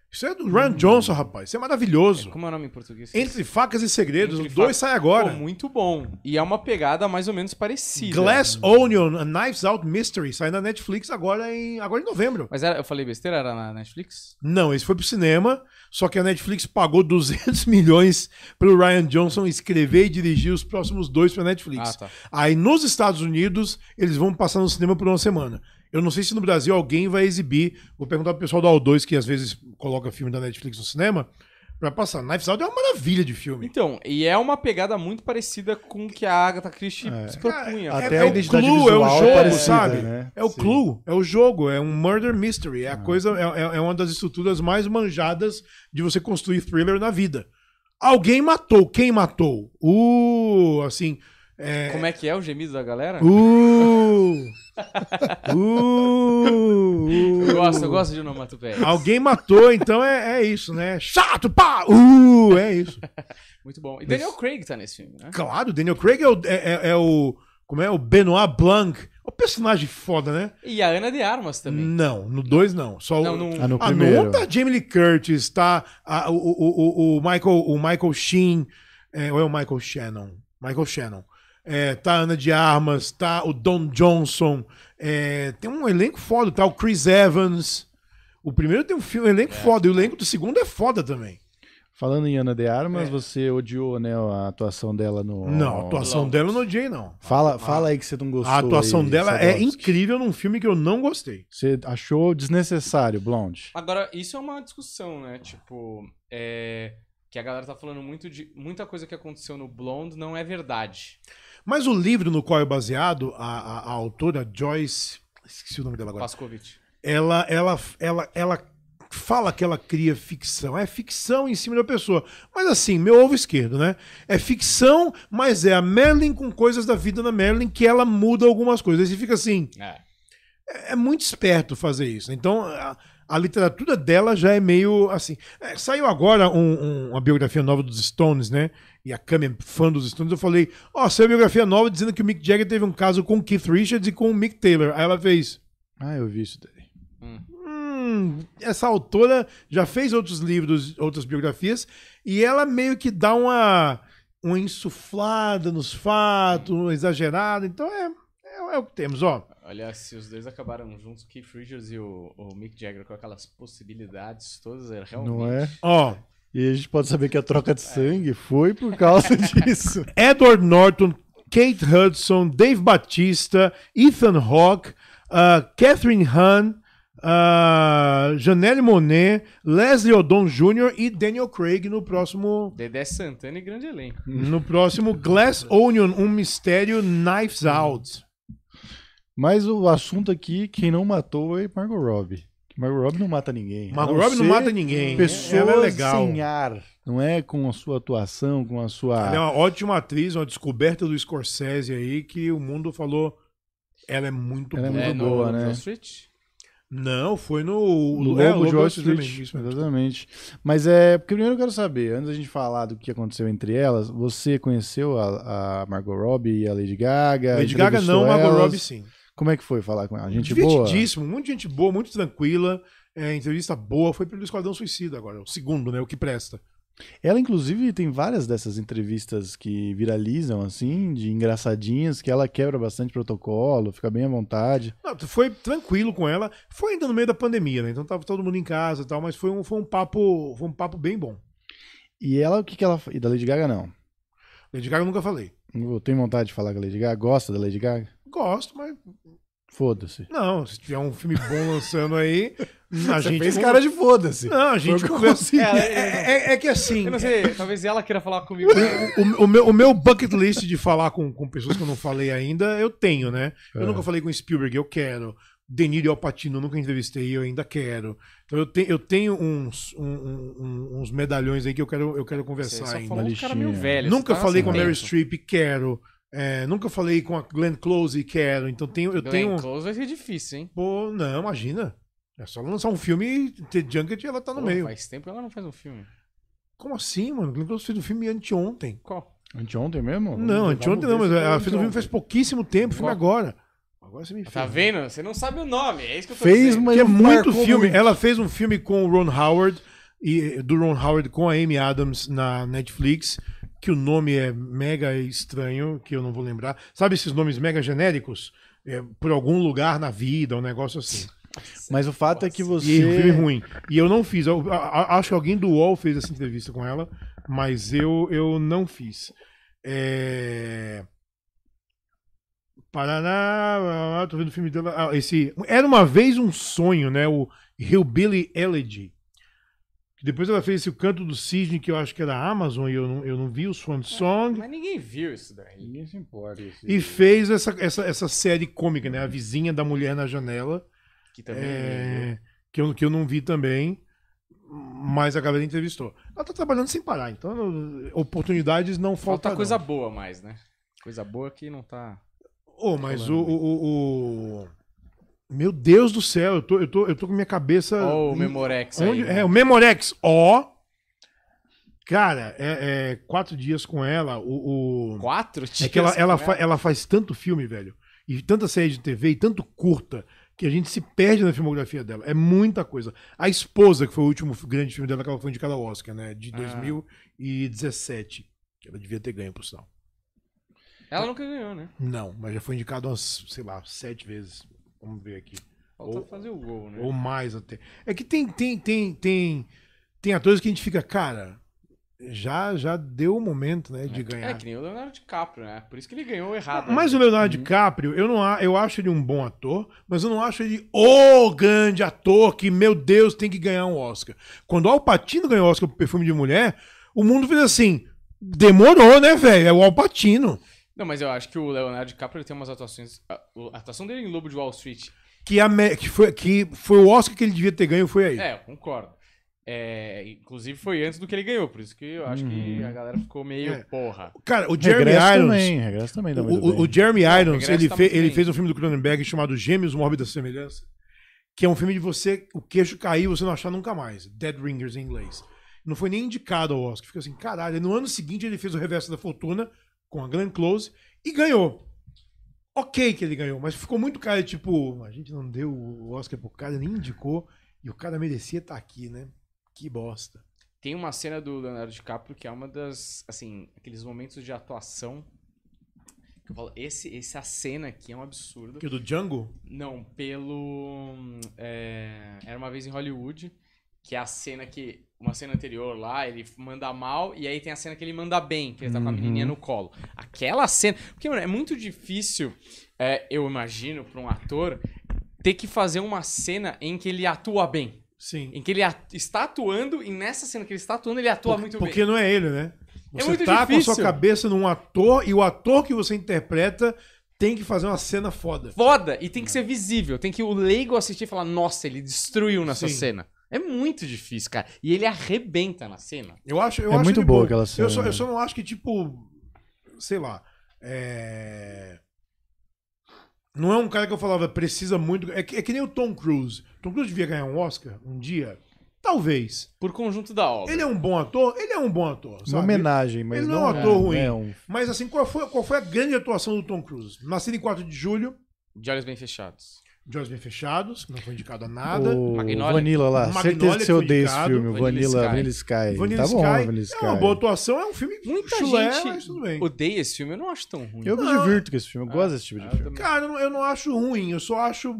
Isso é do Ryan Johnson, rapaz. Isso é maravilhoso. É, como é o nome em português? Entre Facas e Segredos, Entre os dois fa... saem agora. Pô, muito bom. E é uma pegada mais ou menos parecida. Glass Onion, a Knives Out Mystery, sai na Netflix agora em, agora em novembro. Mas era, eu falei besteira? Era na Netflix? Não, esse foi pro cinema, só que a Netflix pagou 200 milhões pro Ryan Johnson escrever e dirigir os próximos dois pra Netflix. Ah, tá. Aí nos Estados Unidos, eles vão passar no cinema por uma semana. Eu não sei se no Brasil alguém vai exibir. Vou perguntar pro pessoal do All2, que às vezes coloca filme da Netflix no cinema, pra passar. Knives Out é uma maravilha de filme. Então, e é uma pegada muito parecida com o que a Agatha Christie É. se propunha. É, é, Até é, a o identidade é o visual é jogo, parecida, sabe? né? É o Sim. clue, é o jogo, é um murder mystery. É, a ah. coisa, é, é- é uma das estruturas mais manjadas de você construir thriller na vida. Alguém matou. Quem matou? O. Uh, assim, é... Como é que é o gemido da galera? Uh! uh! uh! Eu gosto, eu gosto de onomatopeias. Alguém matou, então é, é isso, né? Chato, pá! Uh! É isso. Muito bom. E Daniel Craig tá nesse filme, né? Claro, Daniel Craig é o, é, é, é o como é? O Benoit Blanc. O personagem foda, né? E a Ana de Armas também. Não, no 2 não. Só não, ah, no... Ah, no ah, primeiro. tá Jamie Lee Curtis, tá a, o, o, o, o, Michael, o Michael Sheen, é, ou é o Michael Shannon? Michael Shannon é, tá Ana de Armas, tá o Don Johnson, é, tem um elenco foda, tá o Chris Evans. O primeiro tem um, filme, elenco é. foda, e o elenco do segundo é foda também. Falando em Ana de Armas, é. você odiou né, a atuação dela no. Não, a atuação no... dela eu não odiei, não. Fala, ah, fala aí que você não gostou. A atuação aí, dela é incrível num filme que eu não gostei. Você achou desnecessário, Blonde? Agora, isso é uma discussão, né? Tipo, é... que a galera tá falando muito de. Muita coisa que aconteceu no Blonde não é verdade. Mas o livro no qual é baseado, a, a, a autora Joyce. Esqueci o nome dela agora. Pascovitch. Ela, ela, ela, ela fala que ela cria ficção. É ficção em cima da pessoa. Mas assim, meu ovo esquerdo, né? É ficção, mas é a Merlin com coisas da vida na Merlin que ela muda algumas coisas. E fica assim. É, é, é muito esperto fazer isso. Então. A a literatura dela já é meio assim. É, saiu agora um, um, uma biografia nova dos Stones, né? E a Cam é fã dos Stones. Eu falei, ó, oh, saiu biografia nova dizendo que o Mick Jagger teve um caso com o Keith Richards e com o Mick Taylor. Aí ela fez. Ah, eu vi isso daí. Hum. Hum, essa autora já fez outros livros, outras biografias, e ela meio que dá uma, uma insuflada nos fatos, exagerada. Então é, é, é o que temos, ó. Olha, se os dois acabaram juntos, o Keith Richards e o, o Mick Jagger com aquelas possibilidades todas, é realmente... Não é? Ó... Oh. E a gente pode saber que a troca de é. sangue foi por causa disso. Edward Norton, Kate Hudson, Dave Batista, Ethan Hawke, uh, Catherine Hahn, uh, Janelle Monet, Leslie Odom Jr. e Daniel Craig no próximo. Dedé Santana e grande elenco. No próximo Glass Onion, um mistério Knives Out. Mas o assunto aqui, quem não matou é Margot Robbie. Margot Robbie não mata ninguém. Margot Robbie não mata ninguém. Pessoa é legal. sem ar. Não é com a sua atuação, com a sua... Ela é uma ótima atriz, uma descoberta do Scorsese aí que o mundo falou... Ela é muito ela é boa. É muito boa, boa, né? Não, foi no, no Lobo, é, Joyce de Street. Exatamente. Mas é. Porque primeiro eu quero saber, antes da gente falar do que aconteceu entre elas, você conheceu a, a Margot Robbie e a Lady Gaga? Lady Gaga não, elas. Margot Robbie sim. Como é que foi falar com ela? Gente Divertidíssimo, boa? muito gente boa, muito tranquila. É, entrevista boa. Foi pelo Esquadrão Suicida agora, o segundo, né? O que presta. Ela, inclusive, tem várias dessas entrevistas que viralizam, assim, de engraçadinhas, que ela quebra bastante protocolo, fica bem à vontade. Não, foi tranquilo com ela. Foi ainda no meio da pandemia, né? Então tava todo mundo em casa e tal, mas foi um, foi um papo foi um papo bem bom. E ela, o que, que ela. E da Lady Gaga, não? Lady Gaga eu nunca falei. Eu tenho vontade de falar com a Lady Gaga? Gosta da Lady Gaga? Gosto, mas. Foda-se. Não, se tiver um filme bom lançando aí, a Você gente. fez cara de foda-se. Não, a gente conversa. É, é, é, é, que assim. Eu não sei, talvez ela queira falar comigo. O, o, o, meu, o meu bucket list de falar com, com pessoas que eu não falei ainda, eu tenho, né? Eu é. nunca falei com Spielberg, eu quero. Deniro Alpatino, eu nunca entrevistei, eu ainda quero. Então eu, te, eu tenho uns, um, um, uns medalhões aí que eu quero, eu quero conversar Você só ainda. Um cara meio velho, Nunca tá falei assim, com a Mary Streep, quero. É, nunca falei com a Glenn Close e quero, então tenho, eu Glenn tenho. Glenn Close vai ser difícil, hein? Pô, não, imagina. É só lançar um filme e ter Junket e ela tá no Pô, meio. Faz tempo que ela não faz um filme. Como assim, mano? Glenn Close fez um filme anteontem. Qual? Anteontem mesmo? Não, anteontem não, mas ela fez um filme faz pouquíssimo tempo, é Qual? filme agora. Agora você me tá fez. Tá vendo? Você não sabe o nome, é isso que eu tô fez, dizendo. Mas é tá muito filme. Muito. Ela fez um filme com o Ron Howard, e, do Ron Howard com a Amy Adams na Netflix que o nome é mega estranho, que eu não vou lembrar. Sabe esses nomes mega genéricos? É, por algum lugar na vida, um negócio assim. Mas o fato Nossa. é que é você. E filme ruim. E eu não fiz. Eu, acho que alguém do UOL fez essa entrevista com ela, mas eu, eu não fiz. É... Paraná. Tô vendo o filme dela. Ah, esse... Era uma vez um sonho, né? O Hillbilly Elegy. Depois ela fez esse Canto do Cisne, que eu acho que era é Amazon, e eu não, eu não vi o Swan é, Song. Mas ninguém viu isso daí. Ninguém se importa. E fez essa, essa, essa série cômica, né? A Vizinha da Mulher na Janela. Que também. É... que, eu, que eu não vi também, mas a galera entrevistou. Ela tá trabalhando sem parar, então oportunidades não faltam. Falta coisa não. boa mais, né? Coisa boa que não tá. Oh, mas o, o, o, o meu Deus do céu, eu tô, eu tô, eu tô com minha cabeça. Ó, oh, o Memorex. aí, né? É, o Memorex, ó. Cara, é, é, quatro dias com ela. O, o... Quatro dias? É que ela, ela, fa, ela faz tanto filme, velho. E tanta série de TV e tanto curta que a gente se perde na filmografia dela. É muita coisa. A Esposa, que foi o último grande filme dela, que ela foi indicada ao Oscar, né? De 2017. Ah. Que ela devia ter ganho, por sinal. Ela nunca ganhou, né? Não, mas já foi indicada umas, sei lá, sete vezes. Vamos ver aqui. Falta ou, fazer o gol, né? Ou mais até. É que tem, tem, tem, tem, tem atores que a gente fica, cara, já já deu o momento, né, de é, ganhar. É que nem o Leonardo DiCaprio, né? Por isso que ele ganhou errado. Né? Mas né? o Leonardo uhum. DiCaprio, eu não eu acho ele um bom ator, mas eu não acho ele o grande ator que, meu Deus, tem que ganhar um Oscar. Quando o Alpatino ganhou o Oscar por Perfume de Mulher, o mundo fez assim, demorou, né, velho? É o Alpatino. Não, mas eu acho que o Leonardo DiCaprio tem umas atuações. A, atuação dele em Lobo de Wall Street. Que, a, que, foi, que foi o Oscar que ele devia ter ganho, foi aí. É, eu concordo. É, inclusive foi antes do que ele ganhou, por isso que eu acho que uhum. a galera ficou meio é. porra. Cara, o Jeremy Regress Irons. Também, Regress também o, o, Jeremy é, Irons, é, ele, tá fe, ele fez um filme do Cronenberg chamado Gêmeos Mórbida Semelhança, que é um filme de você, o queixo cair e você não achar nunca mais. Dead Ringers em inglês. Não foi nem indicado ao Oscar. Fica assim, caralho. No ano seguinte ele fez o Reverso da Fortuna, com a Glenn Close e ganhou. Ok que ele ganhou, mas ficou muito cara, tipo, a gente não deu o Oscar pro cara, nem indicou, e o cara merecia estar tá aqui, né? Que bosta. Tem uma cena do Leonardo DiCaprio que é uma das, assim, aqueles momentos de atuação que eu falo, esse, essa cena aqui é um absurdo. Que do Django? Não, pelo... Hum, é, Era Uma Vez em Hollywood, que é a cena que uma cena anterior lá, ele manda mal, e aí tem a cena que ele manda bem, que ele tá com a uhum. menininha no colo. Aquela cena. Porque, mano, é muito difícil, é, eu imagino, pra um ator, ter que fazer uma cena em que ele atua bem. Sim. Em que ele atu está atuando, e nessa cena que ele está atuando, ele atua Por, muito porque bem. Porque não é ele, né? É você é muito tá difícil. com a sua cabeça num ator, e o ator que você interpreta tem que fazer uma cena foda. Foda! E tem que ser visível. Tem que o leigo assistir e falar, nossa, ele destruiu nessa Sim. cena. É muito difícil, cara. E ele arrebenta na cena. Eu acho, eu é acho muito boa aquela cena. Eu só, eu só não acho que, tipo, sei lá. É... Não é um cara que eu falava, precisa muito. É que, é que nem o Tom Cruise. Tom Cruise devia ganhar um Oscar um dia. Talvez. Por conjunto da obra. Ele é um bom ator? Ele é um bom ator. Sabe? Uma homenagem, mas. Ele não, é um é ator é, ruim. Mas assim, qual foi, qual foi a grande atuação do Tom Cruise? Nascido em 4 de julho. De olhos bem fechados. De Olhos Bem Fechados, que não foi indicado a nada. O Vanilla lá. Magnolia Certeza que você odeia esse filme. Vanilla, Vanilla Sky. Vanilla Sky. Vanilla tá bom, Sky. Vanilla Sky. É uma boa atuação, é um filme Muita chulé, gente mas tudo bem. odeia esse filme, eu não acho tão ruim. Eu me divirto com esse filme, eu gosto desse tipo de ah, filme. Também. Cara, eu não, eu não acho ruim, eu só acho...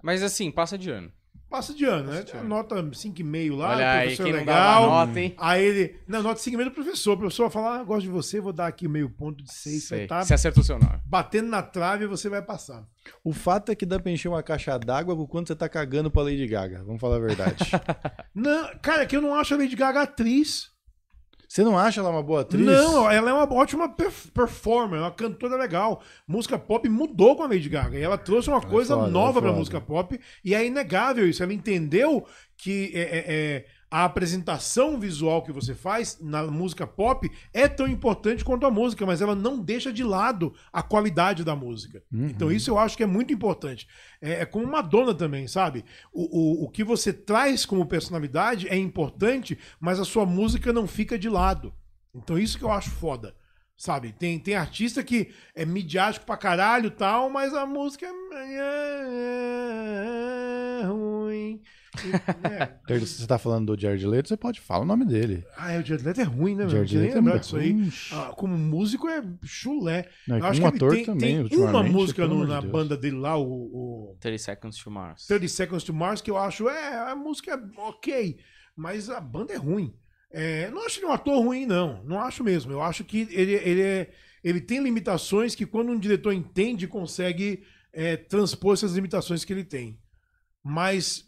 Mas assim, passa de ano. Passa de ano, né? Tem nota 5,5 lá, Olha professor aí, legal. nota, hein? Aí ele. Não, nota 5,5 do professor. O professor vai falar: ah, gosto de você, vou dar aqui meio ponto de 6, você tá. Você o seu nome. Batendo na trave, você vai passar. O fato é que dá pra encher uma caixa d'água com quanto você tá cagando pra Lady Gaga. Vamos falar a verdade. não, cara, é que eu não acho a Lady Gaga atriz. Você não acha ela uma boa atriz? Não, ela é uma ótima performer, uma cantora legal. Música pop mudou com a Lady Gaga. E ela trouxe uma ela é coisa foda, é nova para pra música pop. E é inegável isso. Ela entendeu que é, é, é a apresentação visual que você faz na música pop é tão importante quanto a música, mas ela não deixa de lado a qualidade da música. Uhum. Então, isso eu acho que é muito importante. É, é como dona também, sabe? O, o, o que você traz como personalidade é importante, mas a sua música não fica de lado. Então, isso que eu acho foda. Sabe, tem, tem artista que é midiático pra caralho tal, mas a música é ruim. É, é, é. Então, você tá falando do Jared Leto, você pode falar o nome dele. Ah, é, o Jared Leto é ruim, né? Jared Leto lembrar é disso aí. Ah, como músico é chulé. Não, Eu acho que ator tem, também, tem uma música no, na Deus. banda dele lá, o, o... 30 Seconds to Mars. 30 Seconds to Mars, que eu acho, é, a música é ok, mas a banda é ruim. É, não acho ele um ator ruim, não. Não acho mesmo. Eu acho que ele, ele, é, ele tem limitações que quando um diretor entende, consegue é, transpor essas limitações que ele tem. Mas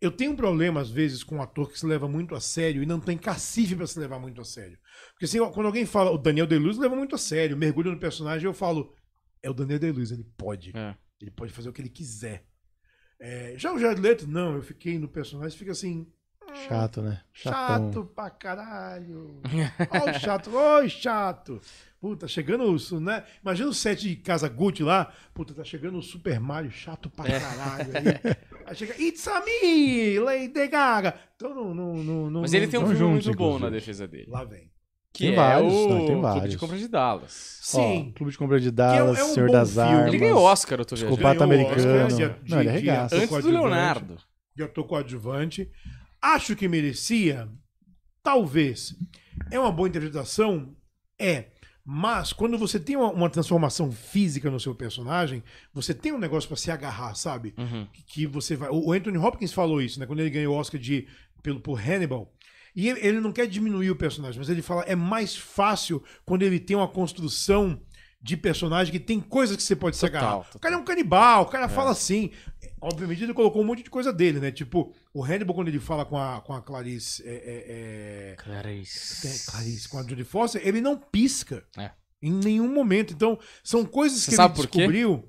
eu tenho um problema, às vezes, com um ator que se leva muito a sério e não tem cacife para se levar muito a sério. Porque assim, quando alguém fala, o Daniel Deluz leva muito a sério, mergulha no personagem, eu falo, é o Daniel Deluz, ele pode. É. Ele pode fazer o que ele quiser. É, já o Jared Leto, não, eu fiquei no personagem, fica assim, Chato, né? Chatão. Chato pra caralho. Olha o chato. Oi, chato. Puta, chegando o. Né? Imagina o set de Casa Gucci lá. Puta, tá chegando o Super Mario chato pra é. caralho. Aí, aí chega. It's a me, Lady Gaga. Então não. não, não, não Mas ele tem um filme juntos, muito bom na defesa dele. Lá vem. Que tem é vários, o tem vários. Clube de Compra de Dallas. Sim. Clube de Compra de Dallas, é, é um é Senhor das filme. Armas. Ele ganhou Oscar, eu tô vendo. Desculpado americano. Oscar, de, não, ele é regaço. Antes do Leonardo. com o Adjuvante. Acho que merecia? Talvez. É uma boa interpretação? É. Mas quando você tem uma, uma transformação física no seu personagem, você tem um negócio para se agarrar, sabe? Uhum. Que, que, você vai. O Anthony Hopkins falou isso, né? Quando ele ganhou o Oscar de, pelo, por Hannibal. E ele, ele não quer diminuir o personagem, mas ele fala é mais fácil quando ele tem uma construção de personagem que tem coisas que você pode se agarrar. Total. O cara é um canibal, o cara é. fala assim. Obviamente ele colocou um monte de coisa dele, né? Tipo, o Hannibal, quando ele fala com a, com a Clarice, é, é, é Clarice. É, Clarice. Com a Judy Foster, ele não pisca. É. Em nenhum momento. Então, são coisas você que ele descobriu.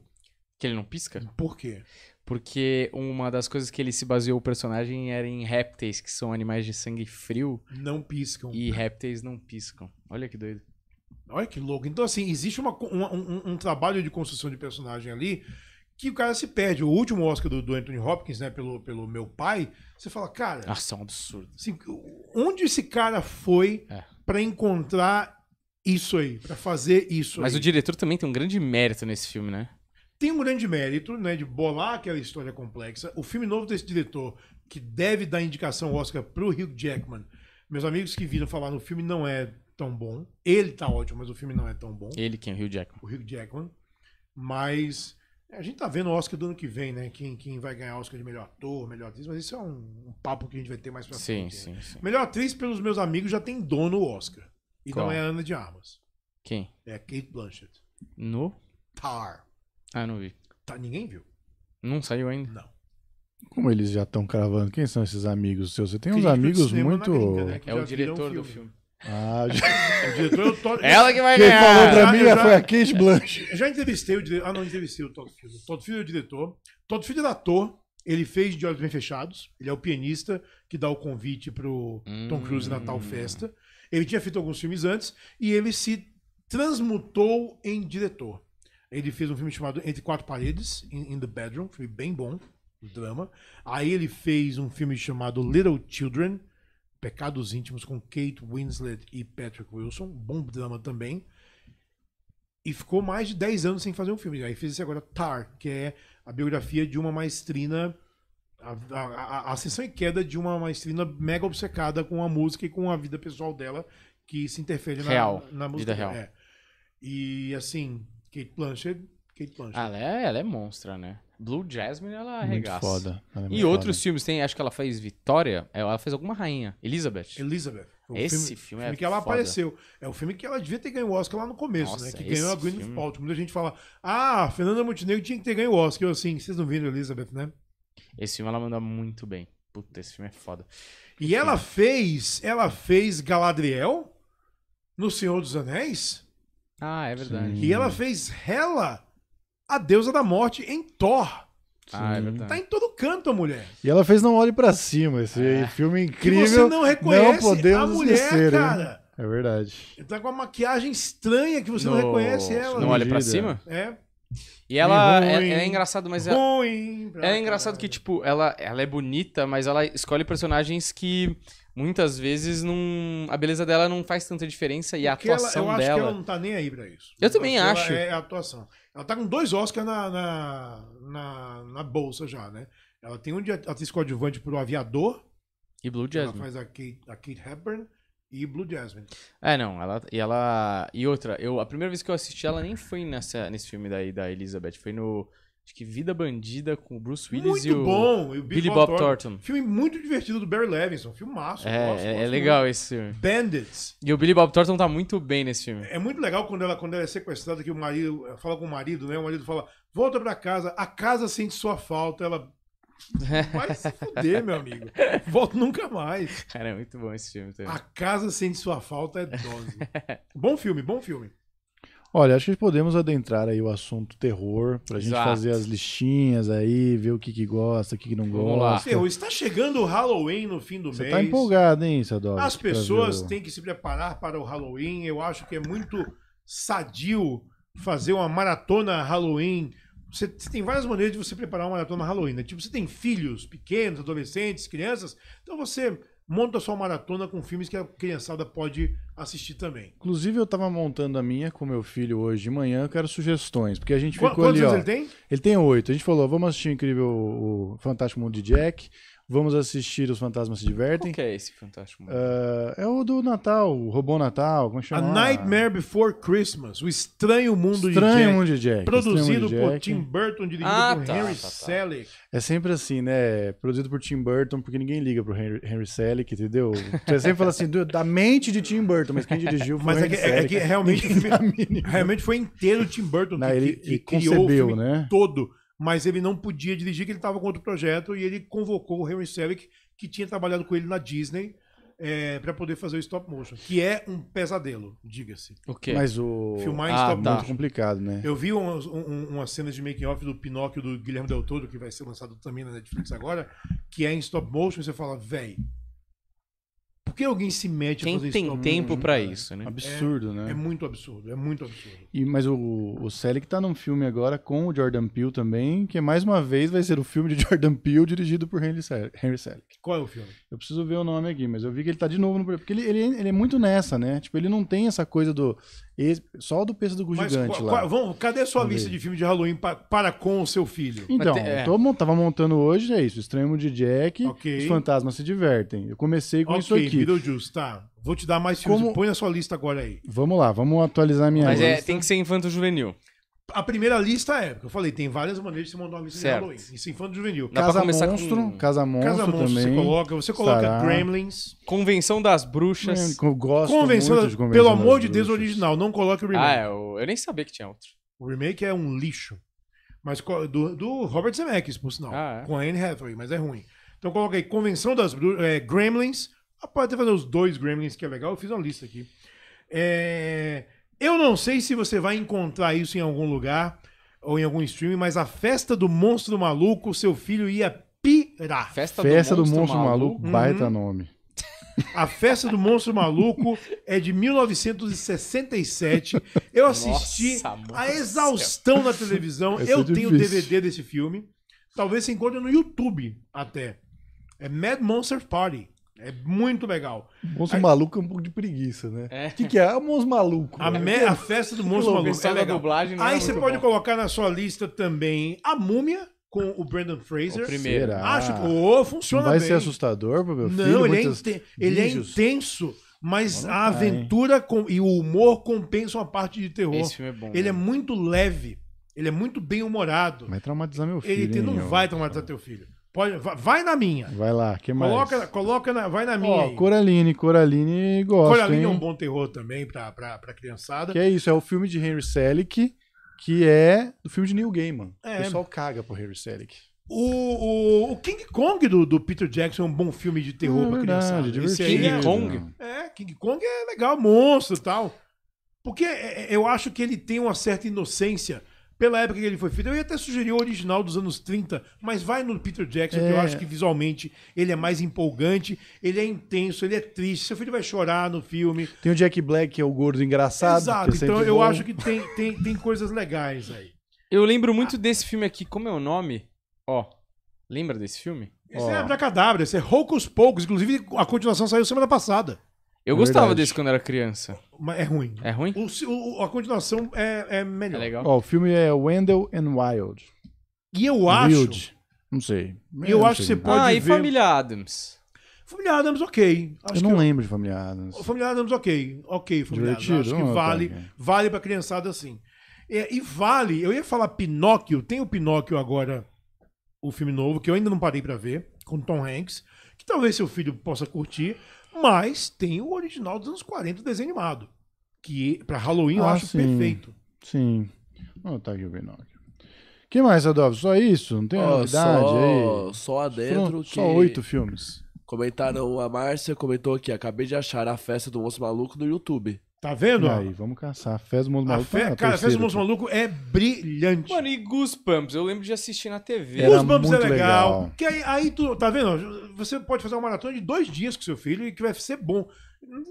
Que ele não pisca? Por quê? Porque uma das coisas que ele se baseou o personagem era em répteis, que são animais de sangue frio. Não piscam. E répteis não piscam. Olha que doido. Olha que louco. Então, assim, existe uma, um, um, trabalho de construção de personagem ali que o cara se perde. O último Oscar do, do Anthony Hopkins, né, pelo, pelo meu pai, você fala, cara. Nossa, é um absurdo. Assim, onde esse cara foi é. para encontrar isso aí, para fazer isso Mas aí? o diretor também tem um grande mérito nesse filme, né? Tem um grande mérito, né, de bolar aquela história complexa. O filme novo desse diretor, que deve dar indicação Oscar pro Hugh Jackman. Meus amigos que viram falar no filme, não é tão bom. Ele tá ótimo, mas o filme não é tão bom. Ele quem? O Hugh Jackman. O Hugh Jackman. Mas é, a gente tá vendo o Oscar do ano que vem, né? Quem, quem vai ganhar o Oscar de melhor ator, melhor atriz, mas isso é um, um papo que a gente vai ter mais pra sim, frente. Né? Sim, né? sim. Melhor atriz, pelos meus amigos, já tem dono o Oscar. E Qual? não é a Ana de Armas. Quem? É a Kate Blanchett. No? Tar. Ah, não vi. Tá, ninguém viu. Não saiu ainda? Não. Como eles já estão cravando? Quem são esses amigos seus? Você tem uns amigos muito. gringa, né? É o diretor do filme. Ah, já... o diretor Todd... Ela que vai Quem ganhar. Quem falou pra mim já, foi a Kate Blanche. Eu já entrevistei o diretor. Ah, não, entrevistei o Todd Field. Todd Field é o diretor. Todd Field é ator. Ele fez De Olhos Bem Fechados. Ele é o pianista que dá o convite pro Tom Cruise na tal hum. festa. Ele tinha feito alguns filmes antes e ele se transmutou em diretor. Ele fez um filme chamado Entre Quatro Paredes, In, in the Bedroom, um filme bem bom, um drama. Aí ele fez um filme chamado Little Children, Pecados Íntimos com Kate Winslet e Patrick Wilson, bom drama também. E ficou mais de 10 anos sem fazer um filme. Aí fez esse agora Tar, que é a biografia de uma maestrina, a, a, a, ascensão e queda de uma maestrina mega obcecada com a música e com a vida pessoal dela, que se interfere na, real, na, na música. Vida real. É. E assim, Kate Blanchett. Kate Blanchett. Ah, ela é, ela é monstra, né? Blue Jasmine, ela arregaça. Muito foda. Ela é e outros foda. filmes tem, acho que ela fez Vitória, é, ela fez alguma rainha, Elizabeth. Elizabeth. Esse filme, filme é filme que ela foda. apareceu. É o filme que ela devia ter ganho o Oscar lá no começo, Nossa, né? Que ganhou a Green filme... Muita gente fala, ah, Fernanda Montenegro tinha que ter ganho o Oscar. Eu assim, vocês não viram Elizabeth, né? Esse filme ela manda muito bem. Puta, esse filme é foda. E que ela filme. fez, ela fez Galadriel no Senhor dos Anéis. Ah, é verdade. Sim. E ela fez Hela a deusa da morte em Thor. Ah, é verdade. Tá em todo canto a mulher. E ela fez Não Olhe para Cima, esse é. filme incrível. você não reconhece não podemos a mulher, esquecer, cara. Hein? É verdade. Tá com uma maquiagem estranha que você no... não reconhece ela. Não Olhe para Cima? É. E ela é, ruim, é, é engraçado, mas ela, é-, é engraçado que tipo ela, ela é bonita, mas ela escolhe personagens que muitas vezes não a beleza dela não faz tanta diferença e Porque a atuação ela, eu acho dela. Que ela não tá nem aí para isso. Eu, eu também acho. É a atuação. Ela tá com dois Oscars na, na, na, na bolsa já, né? Ela tem um de atriz coadjuvante pro Aviador. E Blue Jasmine. Ela faz a Kate, a Kate Hepburn e Blue Jasmine. É, não, ela e ela e outra, eu a primeira vez que eu assisti ela nem foi nessa nesse filme daí da Elizabeth, foi no Acho que Vida Bandida com o Bruce Willis muito e o, E o Billy, Bob, Bob Thornton. Thornton. Filme muito divertido do Barry Levinson. Filmaço. É, é, é legal muito. esse filme. Bandits. E o Billy Bob Thornton tá muito bem nesse filme. É muito legal quando ela, quando ela é sequestrada, que o marido fala com o marido, né? O marido fala, volta pra casa. A casa sente sua falta. Ela... Vai se fuder, meu amigo. Volto nunca mais. Cara, é muito bom esse filme também. A casa sente sua falta é dose. bom filme, bom filme. Olha, acho que podemos adentrar aí o assunto terror, pra Exato. gente fazer as listinhas aí, ver o que, que gosta, o que, que não Vamos gosta. Terror, está chegando o Halloween no fim do Você tá mês. Você tá empolgado, hein, Sadov? As pessoas têm que se preparar para o Halloween. Eu acho que é muito sadio fazer uma maratona Halloween. Você, você, tem várias maneiras de você preparar uma maratona Halloween, né? Tipo, você tem filhos pequenos, adolescentes, crianças. Então você monta sua maratona com filmes que a criançada pode assistir também. Inclusive, eu tava montando a minha com meu filho hoje de manhã, eu quero sugestões, porque a gente ficou Qu ali, ó, ele tem? Ele tem oito. A gente falou, vamos assistir o Incrível o Fantástico Mundo de Jack, Vamos assistir Os Fantasmas Se Divertem. Qual que é esse fantástico? Uh, é o do Natal, o Robô Natal, como é chama? A Nightmare Before Christmas, O Estranho Mundo Estranho de Jack. Mundo de Jack. Produzido de Jack. por Tim Burton, dirigido ah, por tá, Henry tá, tá, tá, Selick. É sempre assim, né? Produzido por Tim Burton, porque ninguém liga pro Henry, Henry Selick, entendeu? Você sempre fala assim, do, da mente de Tim Burton, mas quem dirigiu foi mas é Henry é que, Selick. É que realmente, realmente foi inteiro Tim Burton que, ele, que, que ele criou concebeu, o filme né? todo mas ele não podia dirigir, que ele estava com outro projeto, e ele convocou o Henry Selick, que tinha trabalhado com ele na Disney, é, para poder fazer o stop motion, que é um pesadelo, diga-se. Okay. Mas o filmar em ah, stop tá. complicado, né? Eu vi umas um, uma cenas de making off do Pinóquio do Guilherme Del Toro, que vai ser lançado também na Netflix agora, que é em stop motion, e você fala, véi, por que alguém se mete Quem a fazer tem isso? tem tempo para isso, né? Absurdo, é, né? É muito absurdo, é muito absurdo. E, mas o, o Selig tá num filme agora com o Jordan Peele também, que é mais uma vez vai ser o filme de Jordan Peele dirigido por Henry Selleck. Henry Selick. Qual é o filme? Eu preciso ver o nome aqui, mas eu vi que ele tá de novo no... Porque ele, ele, ele é muito nessa, né? Tipo, ele não tem essa coisa do só o do do Gugu Gigante lá. Vamos, cadê a sua Vamos lista ver. de filme de Halloween para com o seu filho? Então, te, é. eu tava montando hoje, é isso. Extremo de Jack, okay. os fantasmas se divertem. Eu comecei com okay, isso aqui. Beetlejuice, tá. Vou te dar mais filmes. Como... Põe na sua lista agora aí. Vamos lá, vamos atualizar a minha Mas é, lista. Mas é, tem que ser infanto juvenil. A primeira lista é, porque eu falei, tem várias maneiras de você montar uma lista certo. de Halloween. Isso é infanto juvenil. Dá Casa, começar Monstro, com... Casa Monstro, Casa Monstro também. Você coloca, você coloca Sará. Gremlins. Convenção das Bruxas. Eu gosto Convenção, da... Convenção Pelo amor de Deus, original. Não coloque o remake. Ah, é, eu, eu nem sabia que tinha outro. O remake é um lixo. Mas do, do Robert Zemeckis, por sinal. Ah, é. Com a Anne Hathaway, mas é ruim. Então coloca aí Convenção das Bruxas, é, Gremlins. Ah, pode até fazer os dois Gremlins, que é legal. Eu fiz uma lista aqui. É... Eu não sei se você vai encontrar isso em algum lugar ou em algum stream, mas a festa do monstro maluco, seu filho ia pirar. Festa, Festa do, monstro, maluco, baita Uhum. nome. A festa do monstro maluco é de 1967. Eu assisti Nossa, a exaustão na televisão. Eu é tenho o difícil. DVD desse filme. Talvez se encontre no YouTube até. É Mad Monster Party. É muito legal. Monstro Aí... maluco é um pouco de preguiça, né? É. O é. que, que é? é o Moço Maluco. A, né? me... a festa do Monstro Maluco. É legal. Dublagem né? Aí é você pode bom. colocar na sua lista também a múmia com o Brandon Fraser. O primeiro. Acho que oh, funciona vai bem. ser assustador pro meu filho? Não, ele, é, ele é intenso, mas Olha, a tá, aventura com... e o humor compensam a parte de terror. Esse filme é bom. Ele né? é muito leve. Ele é muito bem humorado. Vai traumatizar meu filho. Ele hein, não vai traumatizar teu filho. Pode, vai na minha. Vai lá, que mais? Coloca, coloca na, vai na minha. Ó, Coraline, Coraline gosta. Coraline é hein? é um bom terror também pra, pra, pra criançada. Que é isso, é o filme de Henry Selick, que é do filme de Neil Gaiman. É. O pessoal caga pro Henry Selick. O, o, o, King Kong do, do Peter Jackson é um bom filme de terror é, pra criançada. É é- King é, Kong? É, King Kong é legal, monstro e tal. Porque eu acho que ele tem uma certa inocência pela época que ele foi feito. Eu ia até sugerir o original dos anos 30, mas vai no Peter Jackson, é. que eu é. acho que visualmente ele é mais empolgante, ele é intenso, ele é triste. Seu filho vai chorar no filme. Tem o Jack Black, que é o gordo engraçado. Exato, é então eu bom. acho que tem, tem, tem coisas legais aí. Eu lembro muito desse filme aqui, como é o nome? Ó, lembra desse filme? Esse oh. é Abracadabra, esse é Hocus Pocus. Inclusive, a continuação saiu semana passada. Eu é gostava verdade. desse quando era criança. Mas é ruim. É ruim? O, o, a continuação é, é melhor. É legal. o filme é Wendell and Wild. E eu acho. Wild. Não sei. Eu, eu acho que você pode. Ah, e ver... Família Adams. Família Adams, ok. Acho eu não que... lembro de Família Adams. Família Adams, ok. Ok, Família Divertido. Adams. Acho que vale, tá. vale pra criançada assim. É, e vale, eu ia falar Pinóquio, tem o Pinóquio agora, o filme novo, que eu ainda não parei para ver, com Tom Hanks, que talvez seu filho possa curtir. Mas tem o original dos anos 40 desenho animado. Que para Halloween eu ah, acho sim. perfeito. Sim. Oh, tá aqui o que mais, Adolfo? Só isso? Não tem oh, novidade só, aí? Só adentro. Só oito filmes. Comentaram, a Márcia comentou aqui, acabei de achar a festa do Moço Maluco no YouTube. Tá vendo? E aí, vamos caçar. Fez o Mundo Maluco. Tá Fe... cara, Fez o Mundo Maluco é brilhante. Mano, e Goosebumps? Eu lembro de assistir na TV. Era Goosebumps é legal. legal. Que aí, aí tu, tá vendo? Você pode fazer uma maratona de dois dias com seu filho e que vai ser bom.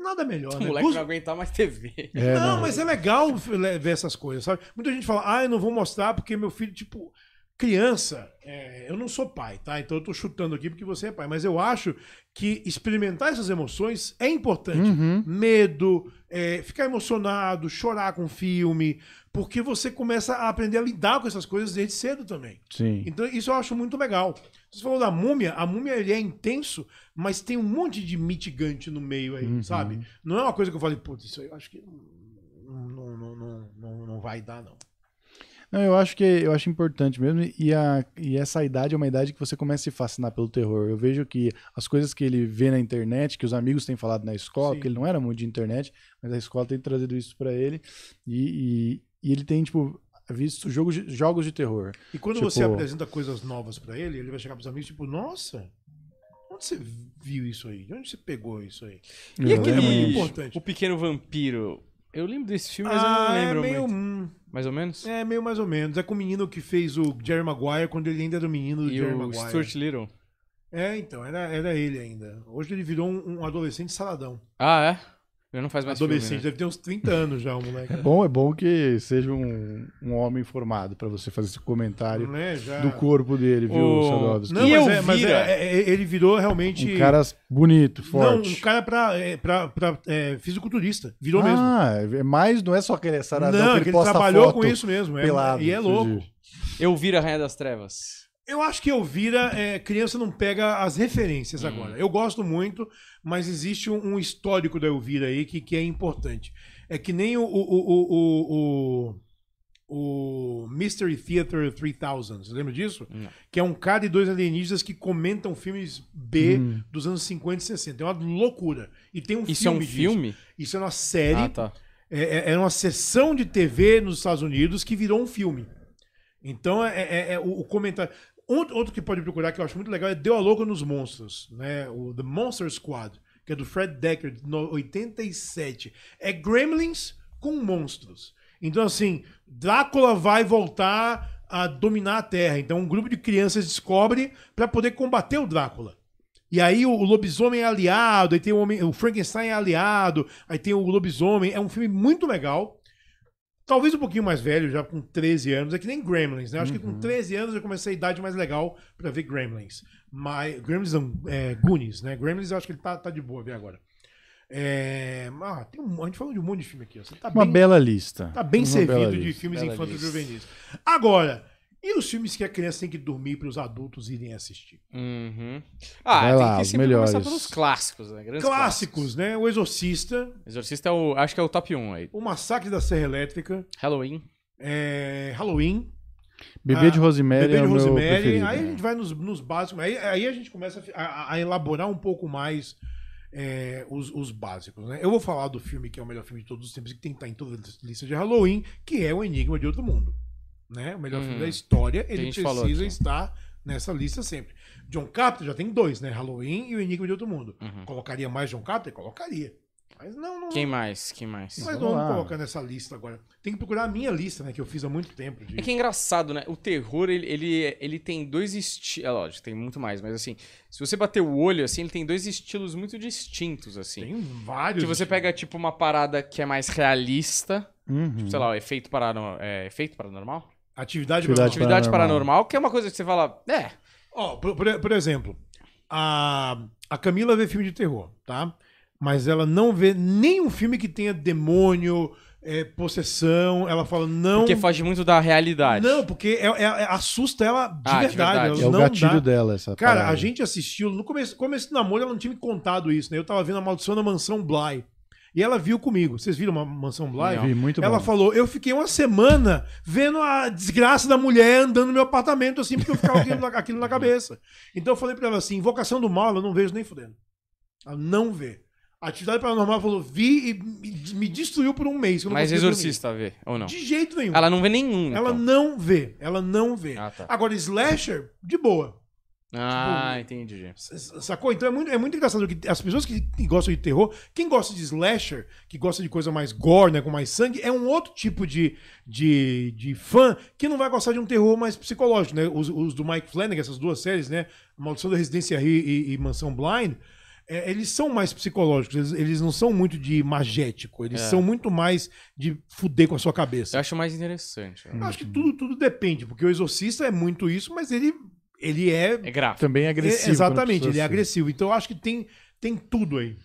Nada melhor. O né? moleque Goose... não aguentar mais TV. É, não, não, mas é legal ver essas coisas, sabe? Muita gente fala, ah, eu não vou mostrar porque meu filho, tipo criança, é, eu não sou pai, tá? Então eu tô chutando aqui porque você é pai, mas eu acho que experimentar essas emoções é importante. Uhum. Medo, é, ficar emocionado, chorar com filme, porque você começa a aprender a lidar com essas coisas desde cedo também. Sim. Então isso eu acho muito legal. Você falou da múmia, a múmia ele é intenso, mas tem um monte de mitigante no meio aí, uhum. sabe? Não é uma coisa que eu falei, putz, isso aí eu acho que não, não, não, não, não vai dar, não. Não, eu acho que eu acho importante mesmo. E, a, e essa idade é uma idade que você começa a se fascinar pelo terror. Eu vejo que as coisas que ele vê na internet, que os amigos têm falado na escola, Sim. que ele não era muito de internet, mas a escola tem trazido isso para ele. E, e, e, ele tem, tipo, visto jogos, jogos de terror. E quando tipo... você apresenta coisas novas para ele, ele vai chegar pros amigos, tipo, nossa, onde você viu isso aí? De onde você pegou isso aí? E aquele, é, é muito importante. O Pequeno Vampiro, eu lembro desse filme, mas ah, eu não ah, é lembro é meio... muito. Hum. Mais ou menos? É, meio mais ou menos. É com o menino que fez o Jerry Maguire quando ele ainda era o menino do e Jerry o Maguire. Stuart Little. É, então, era, era ele ainda. Hoje ele virou um, um adolescente saladão. Ah, é? Ele não faz mais Adolescente, filme, né? deve ter uns 30 anos já, o moleque. É bom, é bom que seja um, um homem formado para você fazer esse comentário é? já... do corpo dele, viu, o... Não, mas, é, mas é, é, é, ele virou realmente... Um cara bonito, forte. Não, um cara pra, é, pra, pra é, fisiculturista. Virou ah, mesmo. Ah, é mais, não é só que ele é saradão, não, que ele, ele trabalhou com isso mesmo. É, pelado, e é louco. Eu vira A Rainha das Trevas. Eu acho que Elvira, é, criança não pega as referências hum. agora. Eu gosto muito, mas existe um, histórico da Elvira aí que, que, é importante. É que nem o, o, o, o, o Mystery Theater 3000, você lembra disso? Que é um cara e dois alienígenas que comentam filmes B hum. dos anos 50 e 60. É uma loucura. E tem um Isso é filme. Isso é um disso. filme? Isso é uma série. Ah, tá. É, é, é uma sessão de TV nos Estados Unidos que virou um filme. Então, é, é, é, o, comentário. Outro que pode procurar, que eu acho muito legal, é Deu a Louca nos Monstros, né? O The Monster Squad, que é do Fred Decker, de 87. É Gremlins com monstros. Então, assim, Drácula vai voltar a dominar a Terra. Então, um grupo de crianças descobre para poder combater o Drácula. E aí o, lobisomem é aliado, aí tem o, homem, o Frankenstein é aliado, aí tem o lobisomem. É um filme muito legal. Talvez um pouquinho mais velho, já com 13 anos. É que nem Gremlins, né? Acho uhum. que com 13 uhum. anos eu comecei a idade mais legal para ver Gremlins. Mas, Gremlins não, é, Goonies, né? Gremlins eu acho que ele tá, tá de boa ver agora. É, ah, tem um, a gente falou de um monte de filme aqui. Tá uma bem, bela lista. Tá bem uma servido de filmes infantos juvenis. Agora, e os filmes que a criança tem que dormir para os adultos irem assistir? Uhum. Ah, Vai tem lá, que sempre melhores. começar pelos clássicos, né? clássicos, clássicos, né? O Exorcista. Exorcista é o, acho que é o top 1 aí. O Massacre da Serra Elétrica. Halloween. É, Halloween. Bebê de ah, Rosemary. Bebê é de é Rosemary. aí a né? gente vai nos, nos básicos. Aí, aí a gente começa a, a elaborar um pouco mais é, os, os, básicos. Né? Eu vou falar do filme que é o melhor filme de todos os tempos e que tem que estar tá em toda a lista de Halloween, que é O Enigma de Outro Mundo né? O melhor hum. filme da uhum. história, ele precisa estar nessa lista sempre. John Carpenter já tem dois, né? Halloween e o Enigma de Outro Mundo. Uhum. Colocaria mais John Carpenter? Colocaria. Mas não, não. Quem mais? Quem mais? Mas Vamos não colocar nessa lista agora. Tem que procurar a minha lista, né? Que eu fiz há muito tempo. De... É que é engraçado, né? O terror, ele, ele, ele tem dois estilos. É lógico, tem muito mais, mas assim, se você bater o olho, assim, ele tem dois estilos muito distintos, assim. Tem vários. Que você estilos. pega, tipo, uma parada que é mais realista. Uhum. Tipo, sei lá, o efeito, é, efeito paranormal? Atividade, atividade, atividade paranormal. paranormal. que é uma coisa que você fala. É. Ó, oh, por, por, por, exemplo, a, a Camila vê filme de terror, tá? Mas ela não vê nenhum filme que tenha demônio, é, possessão. Ela fala, não. Porque foge muito da realidade. Não, porque é, é, é assusta ela de ah, verdade. De verdade. é o gatilho dá... dela, essa Cara, parada. a gente assistiu. No começo, começo do namoro, ela não tinha me contado isso, né? Eu tava vendo a Maldição da Mansão Bly. E ela viu comigo. Vocês viram uma mansão live? Vi, muito ela bom. falou: eu fiquei uma semana vendo a desgraça da mulher andando no meu apartamento, assim, porque eu ficava aquilo, na, aquilo na cabeça. Então eu falei pra ela assim: invocação do mal, eu não vejo nem fudendo. Ela não vê. Atividade paranormal falou, vi e me destruiu por um mês. Mas exorcista vê, ou não? De jeito nenhum. Ela não vê nenhum. Ela então. não vê. Ela não vê. Ah, tá. Agora, slasher, de boa. Tipo, ah, tipo, entendi. Sacou? Então é muito, é muito engraçado que as pessoas que gostam de terror, quem gosta de slasher, que gosta de coisa mais gore, né, com mais sangue, é um outro tipo de, de, de fã que não vai gostar de um terror mais psicológico, né? Os, os do Mike Flanagan, essas duas séries, né? Maldição da Residência e, e Mansão Blind, é, eles são mais psicológicos, eles, eles, não são muito de magético, eles é. são muito mais de fuder com a sua cabeça. Eu acho mais interessante. Né? Eu acho que tudo, tudo depende, porque o Exorcista é muito isso, mas ele ele é. É grave. Também é agressivo. É, exatamente, ele é assim. agressivo. Então eu acho que tem, tem tudo aí.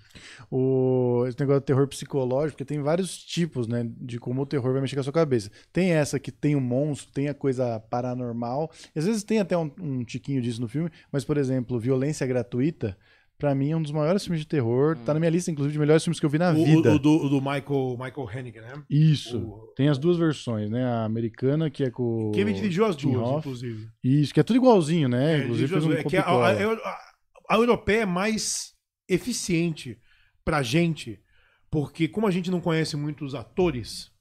O, esse negócio do terror psicológico, porque tem vários tipos, né? De como o terror vai mexer com a sua cabeça. Tem essa que tem o um monstro, tem a coisa paranormal. às vezes tem até um, um tiquinho disso no filme, mas, por exemplo, violência gratuita Pra mim é um dos maiores filmes de terror. Hum. Tá na minha lista, inclusive, de melhores filmes que eu vi na o, vida. O, o, do, o, do, Michael, Michael Hennig, né? Isso. O... Tem as duas versões, né? A americana, que é com. Que me dirigiu as duas, inclusive. Isso, que é tudo igualzinho, né? É, inclusive, fez um é que a, a, a, a europeia é mais eficiente pra gente, porque como a gente não conhece muito os atores,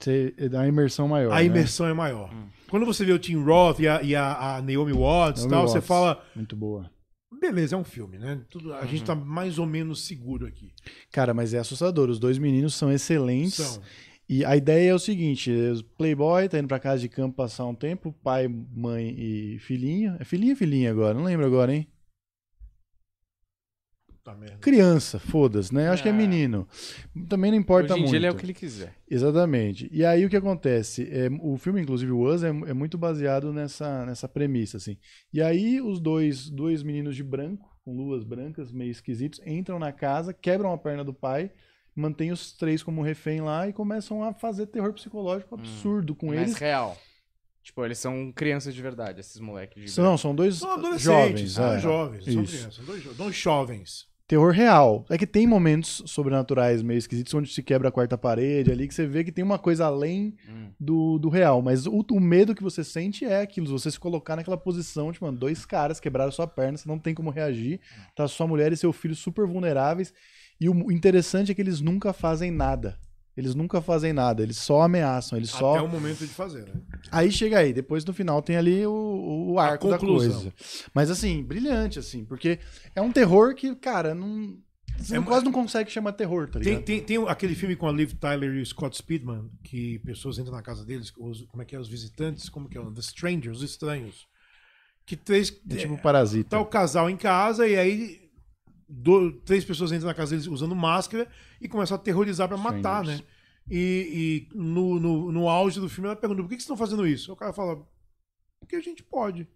você dá a imersão maior. A né? imersão é maior. Hum. Quando você vê o Tim Roth e a, e a, a Naomi Watts Naomi tal, Watts. você fala. Muito boa beleza, é um filme, né? Tudo, a uhum. gente tá mais ou menos seguro aqui. Cara, mas é assustador. Os dois meninos são excelentes. São. E a ideia é o seguinte: é, Playboy tá indo pra casa de campo passar um tempo, pai, mãe e filhinho. É filhinha filhinha agora, não lembro agora, hein? Criança, foda-se, né? Acho que é, é menino. Também não importa Hoje em muito. Dia ele é o que ele quiser. Exatamente. E aí o que acontece? É, o filme, inclusive, o Us, é, é, muito baseado nessa, nessa premissa, assim. E aí os dois, dois meninos de branco, com luvas brancas, meio esquisitos, entram na casa, quebram a perna do pai, mantêm os três como refém lá e começam a fazer terror psicológico hum, absurdo hum, com eles. Mais real. Tipo, eles são crianças de verdade, esses moleques. De não, são dois são adolescentes, jovens. São é. jovens, são crianças, são dois, dois jovens terror real. É que tem momentos sobrenaturais meio esquisitos onde se quebra a quarta parede ali, que você vê que tem uma coisa além hum. do, do real. Mas o, o, medo que você sente é aquilo, você se colocar naquela posição, tipo, mano, dois caras quebraram sua perna, você não tem como reagir, hum. tá sua mulher e seu filho super vulneráveis. E o interessante é que eles nunca fazem nada. Eles nunca fazem nada, eles só ameaçam, eles Até só. Até o momento de fazer, né? Aí chega aí, depois no final tem ali o, o arco da coisa. Mas assim, brilhante, assim, porque é um terror que, cara, não. Você é, não, quase não consegue chamar terror, tá ligado? Tem, tem, tem, aquele filme com a Liv Tyler e o Scott Speedman, que pessoas entram na casa deles, os, como é que é? Os visitantes, como que é? The Strangers, os estranhos. Que três. É tipo é, parasita. Tá o casal em casa e aí três pessoas entram na casa deles usando máscara e começam a aterrorizar para matar, né? E, e no, no, no, auge do filme ela pergunta: por que, que vocês estão fazendo isso? O cara fala: porque a gente pode.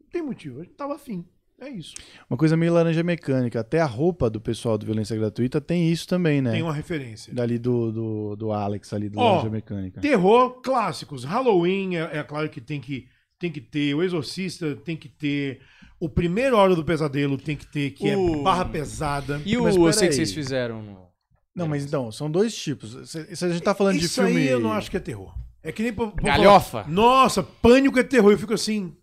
Não tem motivo, a gente tava tá afim. É isso. Uma coisa meio laranja mecânica. Até a roupa do pessoal do Violência Gratuita tem isso também, né? Tem uma referência. Dali do, do, do Alex, ali do oh, Laranja Mecânica. Terror clássicos. Halloween, é, é claro que tem que, tem que ter. O Exorcista tem que ter. O primeiro Hora do Pesadelo tem que ter, que é barra pesada. E Mas o eu sei que vocês fizeram? Não, mas então, são dois tipos. Se, a gente tá falando de Isso filme. aí eu não acho que é terror. É que nem... Galhofa. falar, Nossa, pânico é terror. Eu fico assim...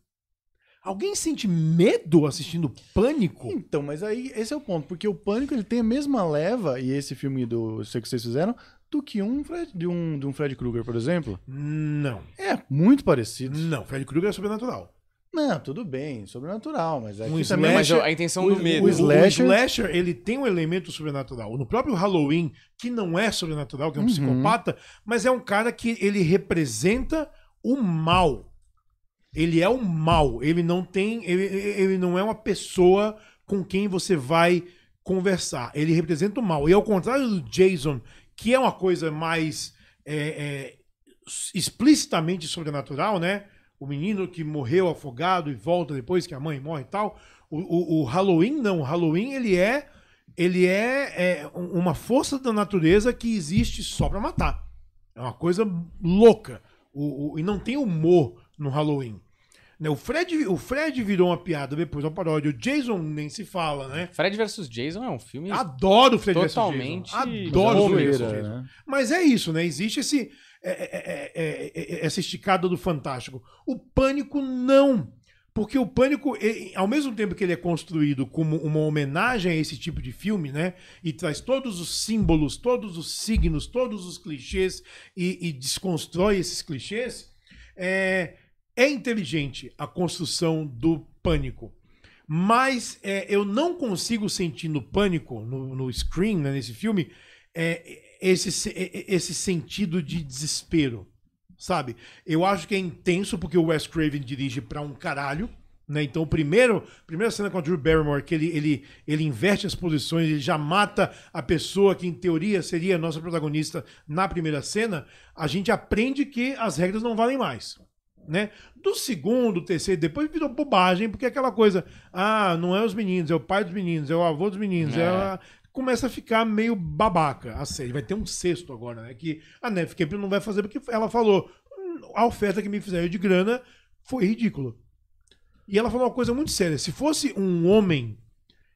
Alguém sente medo assistindo pânico? Então, mas aí esse é o ponto, porque o Pânico ele tem a mesma leva, e esse filme do Sei que vocês fizeram, do que um Fred, de um, de um Fred Krueger, por exemplo. Não. É muito parecido. Não, Fred Krueger é sobrenatural. Não, tudo bem, sobrenatural, mas aqui é um também... mas é a intenção o, do medo. O slasher... o slasher... ele tem um elemento sobrenatural. No próprio Halloween, que não é sobrenatural, que é um uhum. psicopata, mas é um cara que ele representa o mal. Ele é o mal. Ele não tem... Ele, ele não é uma pessoa com quem você vai conversar. Ele representa o mal. E ao contrário do Jason, que é uma coisa mais... É, é, explicitamente sobrenatural, né? o menino que morreu afogado e volta depois que a mãe morre e tal. O, o, o Halloween não, o Halloween ele é ele é, é uma força da natureza que existe só para matar. É uma coisa louca. O, o, e não tem humor no Halloween. Né? O, Fred, o Fred virou uma piada depois, uma paródia. O Jason nem se fala, né? Fred versus Jason é um filme. Adoro o Fred versus Jason. Totalmente. Adoro o Fred versus Jason. Né? Mas é isso, né? Existe esse é é, é, é, é, essa esticada do fantástico. O pânico não. Porque o Pânico, ao mesmo tempo que ele é construído como uma homenagem a esse tipo de filme, né? E traz todos os símbolos, todos os signos, todos os clichês e, e desconstrói esses clichês, é, é, inteligente a construção do Pânico. Mas é, eu não consigo sentir no Pânico, no, no Screen, né, nesse filme, é, esse, esse sentido de desespero, sabe? Eu acho que é intenso porque o Wes Craven dirige pra um caralho. Né? Então, primeiro, primeira cena com o Drew Barrymore, que ele, ele, ele inverte as posições, ele já mata a pessoa que, em teoria, seria a nossa protagonista na primeira cena, a gente aprende que as regras não valem mais. Né? Do segundo, terceiro, depois virou bobagem, porque é aquela coisa, ah, não é os meninos, é o pai dos meninos, é o avô dos meninos, é, é a começa a ficar meio babaca a série. Vai ter um sexto agora, né? Que a Netflix não vai fazer porque ela falou hum, a oferta que me fizeram de grana foi ridícula. E ela falou uma coisa muito séria. Se fosse um homem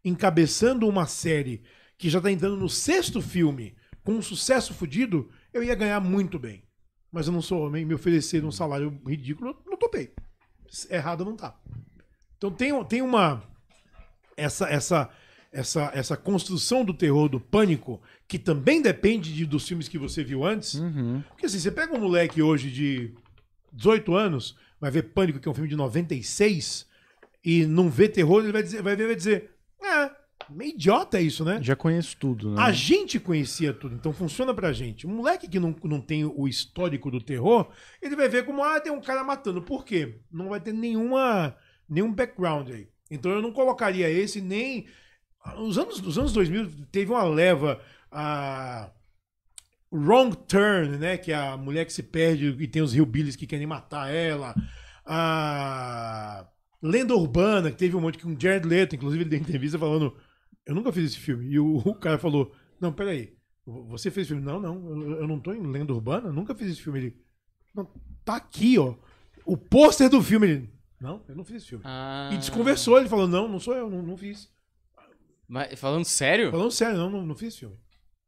encabeçando uma série que já tá entrando no sexto filme com um sucesso fodido, eu ia ganhar muito bem. Mas eu não sou homem, me oferecer um salário ridículo, não topei. Errado não tá. Então tem, tem uma. Essa, essa, essa, essa construção do terror, do pânico, que também depende de, dos filmes que você viu antes. Uhum. Porque assim, você pega um moleque hoje de 18 anos, vai ver Pânico, que é um filme de 96, e não vê terror, ele vai dizer, vai ver vai dizer, ah, meio idiota é isso, né? Já conheço tudo, né? A gente conhecia tudo, então funciona pra gente. Um moleque que não, não tem o histórico do terror, ele vai ver como, ah, tem um cara matando. Por quê? Não vai ter nenhuma, nenhum background aí. Então eu não colocaria esse nem os anos, os anos 2000 teve uma leva. A... Wrong Turn, né? Que é a mulher que se perde e tem os hillbillies que querem matar ela. A Lenda Urbana, que teve um monte com um Jared Leto, inclusive ele deu entrevista falando: Eu nunca fiz esse filme. E o, o cara falou: Não, peraí, você fez filme? Não, não, eu, eu não tô em Lenda Urbana, nunca fiz esse filme. Ele: Não, tá aqui, ó. O pôster do filme. Ele: Não, eu não fiz esse filme. Ah. E desconversou, ele falou: Não, não sou eu, não, não fiz. Mas, falando sério? Falando sério, não, não, não fiz filme.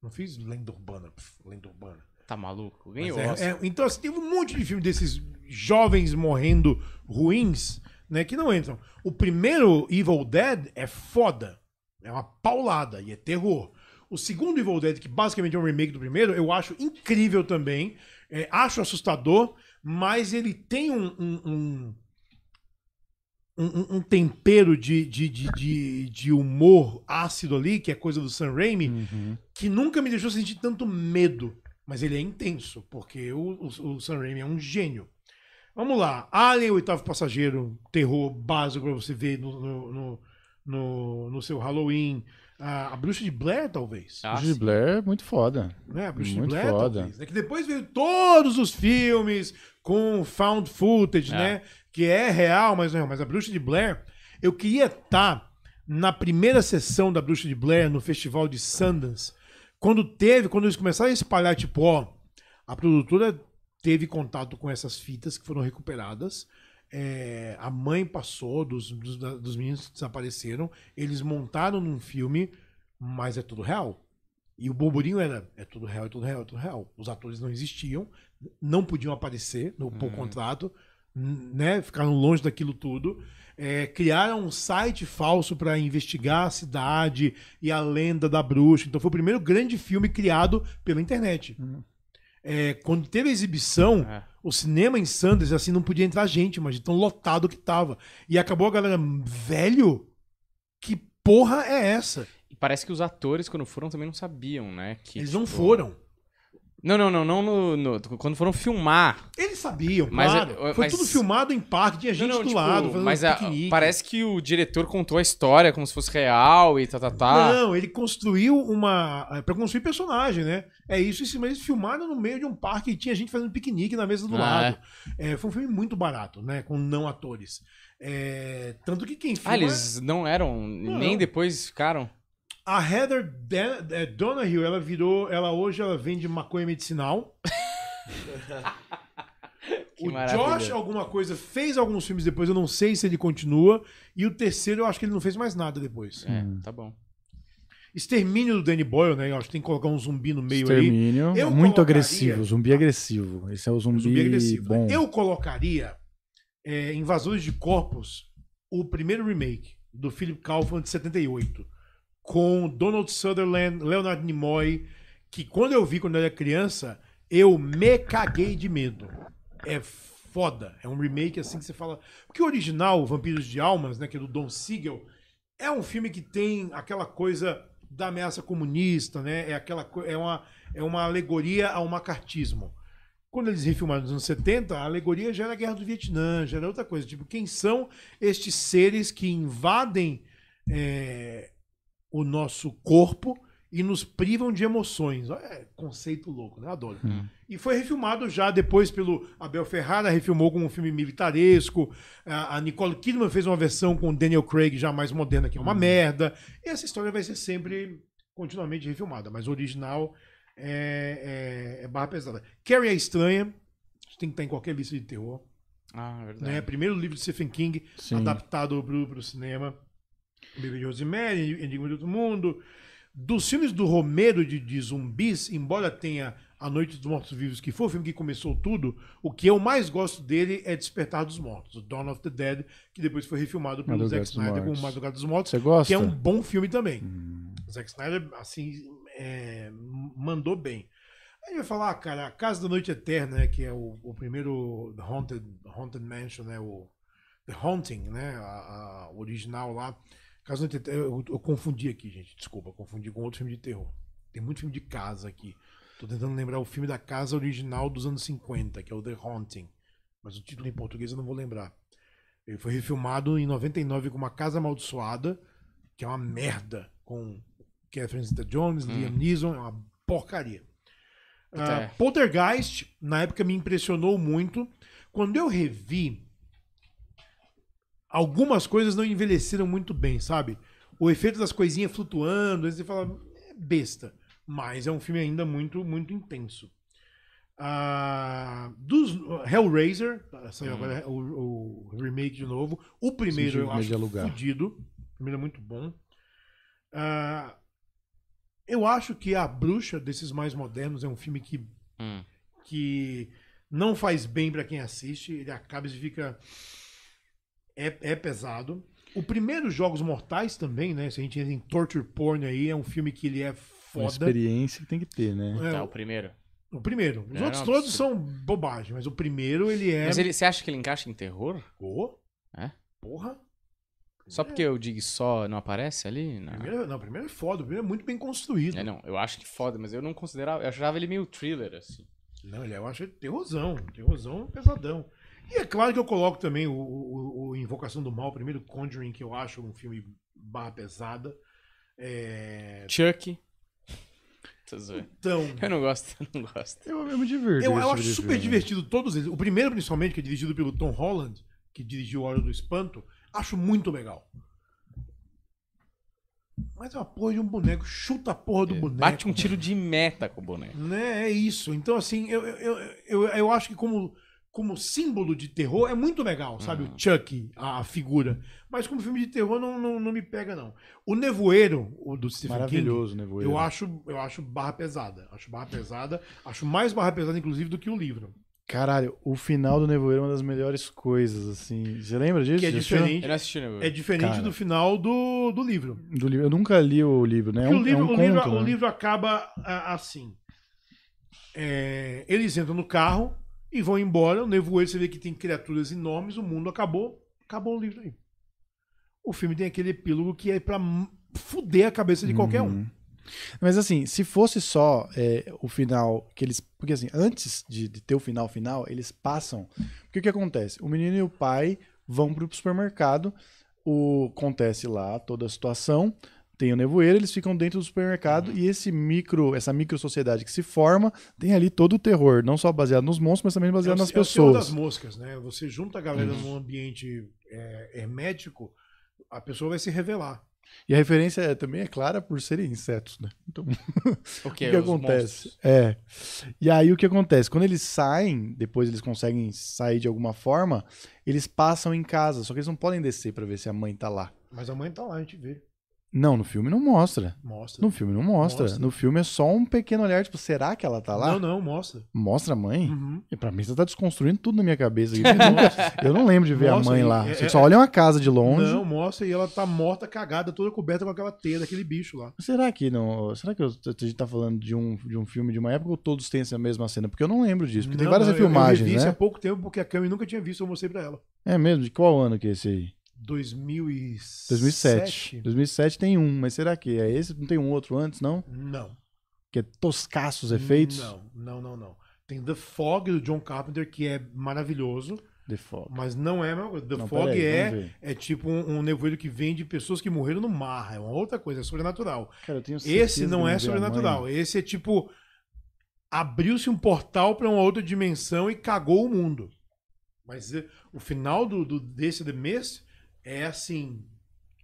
Não fiz lenda urbana. Pf, lenda urbana. Tá maluco? Ganhou. É, é, então, assim, teve um monte de filme desses jovens morrendo ruins, né? Que não entram. O primeiro Evil Dead é foda. É uma paulada e é terror. O segundo Evil Dead, que basicamente é um remake do primeiro, eu acho incrível também. É, acho assustador, mas ele tem um, um, um um, um tempero de, de, de, de, humor ácido ali, que é coisa do Sam Raimi, uhum. que nunca me deixou sentir tanto medo. Mas ele é intenso, porque o, o, o Sam Raimi é um gênio. Vamos lá. Alien, oitavo passageiro, terror básico para você ver no, no, no, no, no seu Halloween. Ah, a Bruxa de Blair, talvez. Ah, a Bruxa de Blair é muito foda. Né? A Bruxa muito de Blair, foda. talvez. É que depois veio todos os filmes com found footage, é. né? que é real, mas não, mas a Bruxa de Blair, eu queria estar tá na primeira sessão da Bruxa de Blair no Festival de Sundance, quando teve, quando eles começaram a espalhar, tipo, ó, a produtora teve contato com essas fitas que foram recuperadas, é, a mãe passou dos, dos, dos meninos que desapareceram, eles montaram num filme, mas é tudo real. E o burburinho era, é tudo real, é tudo real, é tudo real. Os atores não existiam, não podiam aparecer no uhum. contrato, né, ficaram longe daquilo tudo. É, criaram um site falso para investigar a cidade e a lenda da bruxa. Então foi o primeiro grande filme criado pela internet. Uhum. É, quando teve a exibição, é. o cinema em Sanders assim não podia entrar gente, mas tão lotado que tava. E acabou a galera, velho, que porra é essa? E parece que os atores, quando foram, também não sabiam, né? Que, Eles tipo... não foram. Não, não, não, não no, no, quando foram filmar. Eles sabiam, mas, claro. Eh, foi mas, tudo filmado em parque, tinha gente não, não, do tipo, lado. Mas a, eh, parece que o diretor contou a história como se fosse real e tá, tá, tá. Não, ele construiu uma. Eh, para construir personagem, né? É isso, mas eles filmaram no meio de um parque e tinha gente fazendo piquenique na mesa do ah, é. lado. É. É, foi um filme muito barato, né? Com não atores. É, tanto que quem ah, filma. Ah, eles não eram, não, nem depois ficaram. A Heather Dan, é, Donahue, ela virou. Ela hoje ela vende maconha medicinal. o Josh, alguma coisa, fez alguns filmes depois, eu não sei se ele continua. E o terceiro, eu acho que ele não fez mais nada depois. É, hum. tá bom. Extermínio do Danny Boyle, né? Eu acho que tem que colocar um zumbi no meio Extermínio, aí. Extermínio. É muito colocaria... agressivo, zumbi agressivo. Esse é o zumbi, zumbi agressivo. Bom. Eu colocaria é, Invasores de Corpos, o primeiro remake do Philip Kaufman de 78 com Donald Sutherland, Leonard Nimoy, que quando eu vi quando eu era criança, eu me caguei de medo. É foda. É um remake assim que você fala. Porque o original, Vampiros de Almas, né, que é do Don Siegel, é um filme que tem aquela coisa da ameaça comunista, né? É aquela é uma é uma alegoria ao macartismo. Quando eles refilmaram nos anos 70, a alegoria já era a guerra do Vietnã, já era outra coisa. Tipo, quem são estes seres que invadem é, o nosso corpo e nos privam de emoções. É conceito louco, né? Adoro. Hum. E foi refilmado já depois pelo Abel Ferrara, refilmou com um filme militaresco. A Nicole Kidman fez uma versão com Daniel Craig já mais moderna, que é uma hum. merda. E essa história vai ser sempre continuamente refilmada, mas o original é, é, é barra pesada. Carrie é estranha, tem que estar em qualquer lista de terror. Ah, é né? verdade. Né? Primeiro livro de Stephen King, Sim. adaptado para o cinema. Bebê de Rosemary, Enigma de Outro Mundo. Dos filmes do Romero de, de zumbis, embora tenha A Noite dos Mortos Vivos, que foi o filme que começou tudo, o que eu mais gosto dele é Despertar dos Mortos, Dawn of the Dead, que depois foi refilmado pelo Zack Snyder o Madrugada dos Mortos, gosta? que é um bom filme também. Hum. Zack Snyder, assim, é, mandou bem. Aí vai falar, cara, a Casa da Noite Eterna, né, que é o, o primeiro Haunted, Haunted Mansion, né, o The Haunting, né, a, a original lá, Casa eu, eu confundi aqui, gente. Desculpa, confundi com outro filme de terror. Tem muito filme de casa aqui. Tô tentando lembrar o filme da casa original dos anos 50, que é o The Haunting. Mas o título em português eu não vou lembrar. Ele foi refilmado em 99 com Uma Casa Amaldiçoada, que é uma merda, com Catherine Zeta-Jones, hum. Liam Neeson, é uma porcaria. Uh, Poltergeist, na época, me impressionou muito. Quando eu revi, algumas coisas não envelheceram muito bem, sabe? O efeito das coisinhas flutuando, você fala, é besta. Mas é um filme ainda muito, muito intenso. Ah, dos eh, Hellraiser, tá, saiu agora hum. o, o, remake de novo. O primeiro Sim, eu acho fodido. O primeiro é muito bom. Ah, eu acho que A Bruxa, desses mais modernos, é um filme que, hum. que não faz bem para quem assiste. Ele acaba e fica é, é pesado. O primeiro Jogos Mortais também, né? Se a gente entra em Torture Porn aí, é um filme que ele é foda. Uma experiência que tem que ter, né? Então, é, tá, o primeiro. O primeiro. Os não, é, outros não, todos são bobagem, mas o primeiro ele é. Mas ele, você acha que ele encaixa em terror? Oh. É? Porra. Só é. porque o Dig só não aparece ali? Não. Primeiro, é- não, o primeiro é foda, o primeiro é muito bem construído. É, não, eu acho que foda, mas eu não considerava. Eu achava ele meio thriller, assim. Não, ele, é, eu acho ele terrorzão, terrorzão pesadão. E é claro que eu coloco também o, o, o Invocação do Mal, o primeiro Conjuring, que eu acho um filme barra pesada. É... Chuck. Então, eu não gosto, eu não gosto. Eu, eu me Eu, eu acho super filme. divertido todos eles. O primeiro, principalmente, que é dirigido pelo Tom Holland, que dirigiu O Hora do Espanto, acho muito legal. Mas é uma porra de um boneco, chuta a porra do é, boneco. Bate um tiro de meta com o boneco. Né? É isso. Então, assim, eu, eu, eu, eu, eu acho que como como símbolo de terror é muito legal, sabe? Uhum. O Chuck, a, a, figura. Mas como filme de terror não, não, não me pega, não. O Nevoeiro, o do Stephen Maravilhoso, King, Nevoeiro. Eu acho, eu acho barra pesada. Acho barra pesada. Acho mais barra pesada, inclusive, do que o livro. Caralho, o final do Nevoeiro é uma das melhores coisas, assim. Você lembra disso? Que é diferente. Eu não assisti Nevoeiro. É diferente Cara. do final do, do livro. Do livro. Eu nunca li o livro, né? É um, o, livro, é um o, conto, livro né? o livro acaba ah, assim. É, eles entram no carro, e vão embora. O nevoeiro, você vê que tem criaturas enormes, o mundo acabou, acabou o livro aí. O filme tem aquele epílogo que é para fuder a cabeça de qualquer uhum. um. Mas assim, se fosse só é, o final que eles. Porque assim, antes de, de, ter o final final, eles passam. Porque o que acontece? O menino e o pai vão pro supermercado, o, acontece lá toda a situação tem o nevoeiro, eles ficam dentro do supermercado uhum. e esse micro, essa micro sociedade que se forma tem ali todo o terror, não só baseado nos monstros, mas também baseado é o, nas é pessoas. É das moscas, né? Você junta a galera uhum. num ambiente é, hermético, a pessoa vai se revelar. E a referência é, também é clara por serem insetos, né? Então, o que, o que acontece? Monstros. É. E aí o que acontece? Quando eles saem, depois eles conseguem sair de alguma forma, eles passam em casa, só que eles não podem descer para ver se a mãe tá lá. Mas a mãe tá lá, a gente vê. Não, no filme não mostra. Mostra. No filme não mostra. mostra. No filme é só um pequeno olhar, tipo, será que ela tá lá? Não, não, mostra. Mostra a mãe? Uhum. E pra mim você tá desconstruindo tudo na minha cabeça. eu não lembro de ver mostra, a mãe lá. É, você é, só olha uma casa de longe. Não, mostra e ela tá morta, cagada, toda coberta com aquela teia daquele bicho lá. Será que não. Será que a gente tá falando de um, de um filme de uma época ou todos têm essa mesma cena? Porque eu não lembro disso. Porque não, tem várias não, filmagens. Eu, eu vi né? há pouco tempo porque a Cami nunca tinha visto, eu mostrei pra ela. É mesmo? De qual ano que é esse aí? 2007. 2007. tem um, mas será que é esse? Não tem um outro antes, não? Não. Que é os efeitos? Não, não, não, não. Tem The Fog do John Carpenter, que é maravilhoso. The Fog. Mas não é a mesma coisa. The não, Fog aí, é, é tipo um, um nevoeiro que vem de pessoas que morreram no mar. É uma outra coisa, é sobrenatural. Cara, eu tenho Esse não é sobrenatural. Esse é tipo. Abriu-se um portal para uma outra dimensão e cagou o mundo. Mas eh, o final do, do desse The Mist é assim.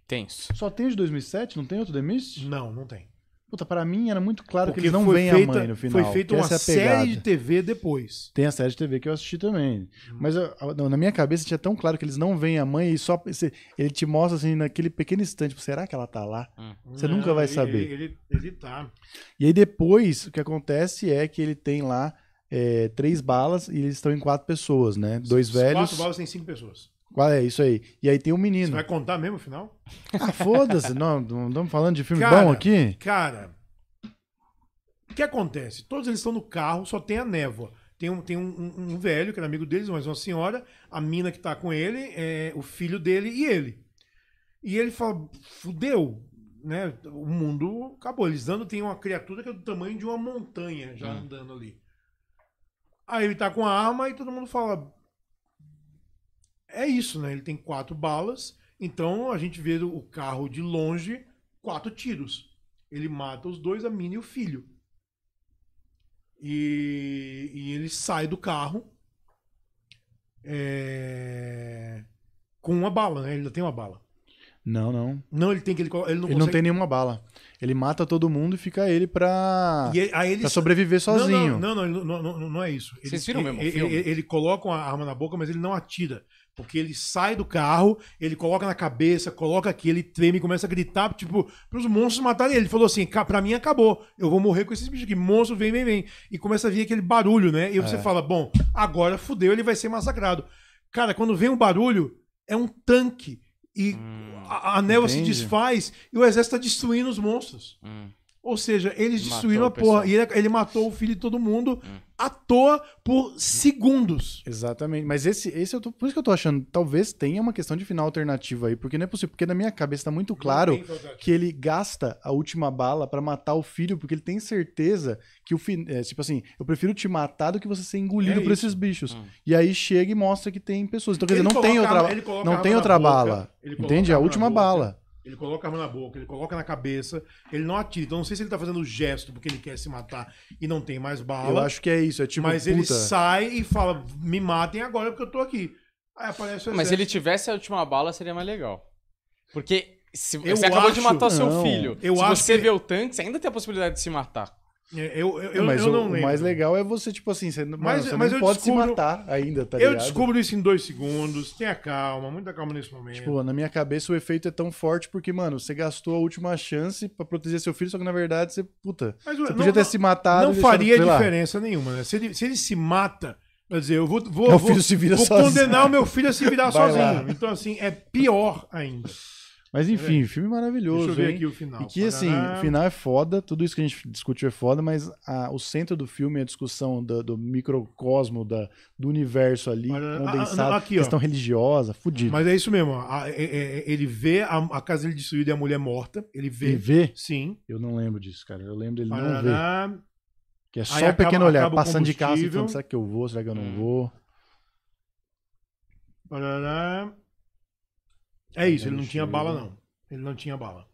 Tenso. Só tem os de 2007? Não tem outro The Mist? Não, não tem. Puta, pra mim era muito claro Porque que eles não veem a mãe no final. Foi feita uma é série de TV depois. Tem a série de TV que eu assisti também. Hum. Mas eu, na minha cabeça tinha tão claro que eles não veem a mãe e só. ele te mostra assim naquele pequeno instante, tipo, será que ela tá lá? Hum. Você não, nunca vai ele, é, saber. Ele, ele, tá. E aí depois o que acontece é que ele tem lá é, três balas e eles estão em quatro pessoas, né? Dois velhos. Quatro balas tem cinco pessoas. Qual é isso aí? E aí tem um menino. Você vai contar mesmo o final? Ah, foda-se. não, estamos falando de filme cara, bom aqui? Cara, o que acontece? Todos eles estão no carro, só tem a névoa. Tem um, tem um, um, velho, que era amigo deles, mas uma senhora, a mina que está com ele, é, o filho dele e ele. E ele fala: fudeu, né? O mundo acabou. Eles andam, tem uma criatura que é do tamanho de uma montanha já hum. andando ali. Aí ele tá com a arma e todo mundo fala: é isso, né? Ele tem quatro balas, então a gente vê o carro de longe, quatro tiros. Ele mata os dois, a mina e o filho. E, e ele sai do carro é, com uma bala, né? Ele ainda tem uma bala. Não, não. Não, ele tem que ele, ele não Ele consegue... não tem nenhuma bala. Ele mata todo mundo e fica ele pra, e aí ele... pra sobreviver sozinho. Não, não, não, não, não, não é isso. Ele, Vocês viram ele, mesmo ele, filme? Ele, ele coloca a arma na boca, mas ele não atira. Porque ele sai do carro, ele coloca na cabeça, coloca aqui, ele treme, começa a gritar, tipo, para os monstros matarem ele. Ele falou assim: pra mim acabou, eu vou morrer com esses bichos aqui. Monstro, vem, vem, vem. E começa a vir aquele barulho, né? E é. você fala: bom, agora fudeu, ele vai ser massacrado. Cara, quando vem um barulho, é um tanque e hum, a, a névoa se desfaz e o exército está destruindo os monstros. Hum. Ou seja, eles destruíram a porra. E ele, ele, matou o filho de todo mundo hum. à toa por segundos. Exatamente. Mas esse, esse eu tô, por isso que eu tô achando, talvez tenha uma questão de final alternativa aí, porque não é possível. Porque na minha cabeça tá muito claro que ele gasta a última bala para matar o filho, porque ele tem certeza que o filho. É, tipo assim, eu prefiro te matar do que você ser engolido é por esses bichos. Hum. E aí chega e mostra que tem pessoas. Então, quer dizer, não tem outra, não tem outra boca, bala. Entende? É a última bala. Ele coloca a arma na boca, ele coloca na cabeça, ele não atira. Então não sei se ele tá fazendo o gesto porque ele quer se matar e não tem mais bala. Eu acho que é isso, é tipo. Mas puta. ele sai e fala: me matem agora porque eu tô aqui. Aí aparece o Mas se ele tivesse a última bala, seria mais legal. Porque se, você acabou de matar não, seu filho. Eu se acho você que... vê o tanque, você ainda tem a possibilidade de se matar. É, eu, eu, é, mas eu o, não lembro. O mais legal é você, tipo assim, você, mas, você mas não pode descubro, se matar ainda, tá ligado? Eu descubro isso em dois segundos, tenha calma, muita calma nesse momento. Tipo, na minha cabeça o efeito é tão forte porque, mano, você gastou a última chance para proteger seu filho, só que na verdade você, puta, mas, você não, podia ter não, se matado. Não faria deixado, diferença lá. nenhuma, né? Se ele, se ele se mata, quer dizer, eu vou, vou, vou, vou condenar o meu filho a se virar Vai sozinho. Lá. Então, assim, é pior ainda. Mas enfim, é. filme maravilhoso. Deixa eu ver hein? aqui o final. E que, assim, o final é foda, tudo isso que a gente discutiu é foda, mas a, o centro do filme é a discussão do, do microcosmo, da, do universo ali, ah, ah, condensado, ah, aqui, questão ó. religiosa, fudido. Mas é isso mesmo. A, é, é, é, ele vê a, a, casa dele destruída e a mulher morta. Ele vê. Ele vê? Sim. Eu não lembro disso, cara. Eu lembro dele não ver. Que é só um pequeno olhar, passando de casa e falando, será que eu vou, será que eu não hum. vou? Parará. É isso, ele não tinha bala, não. Ele não tinha bala.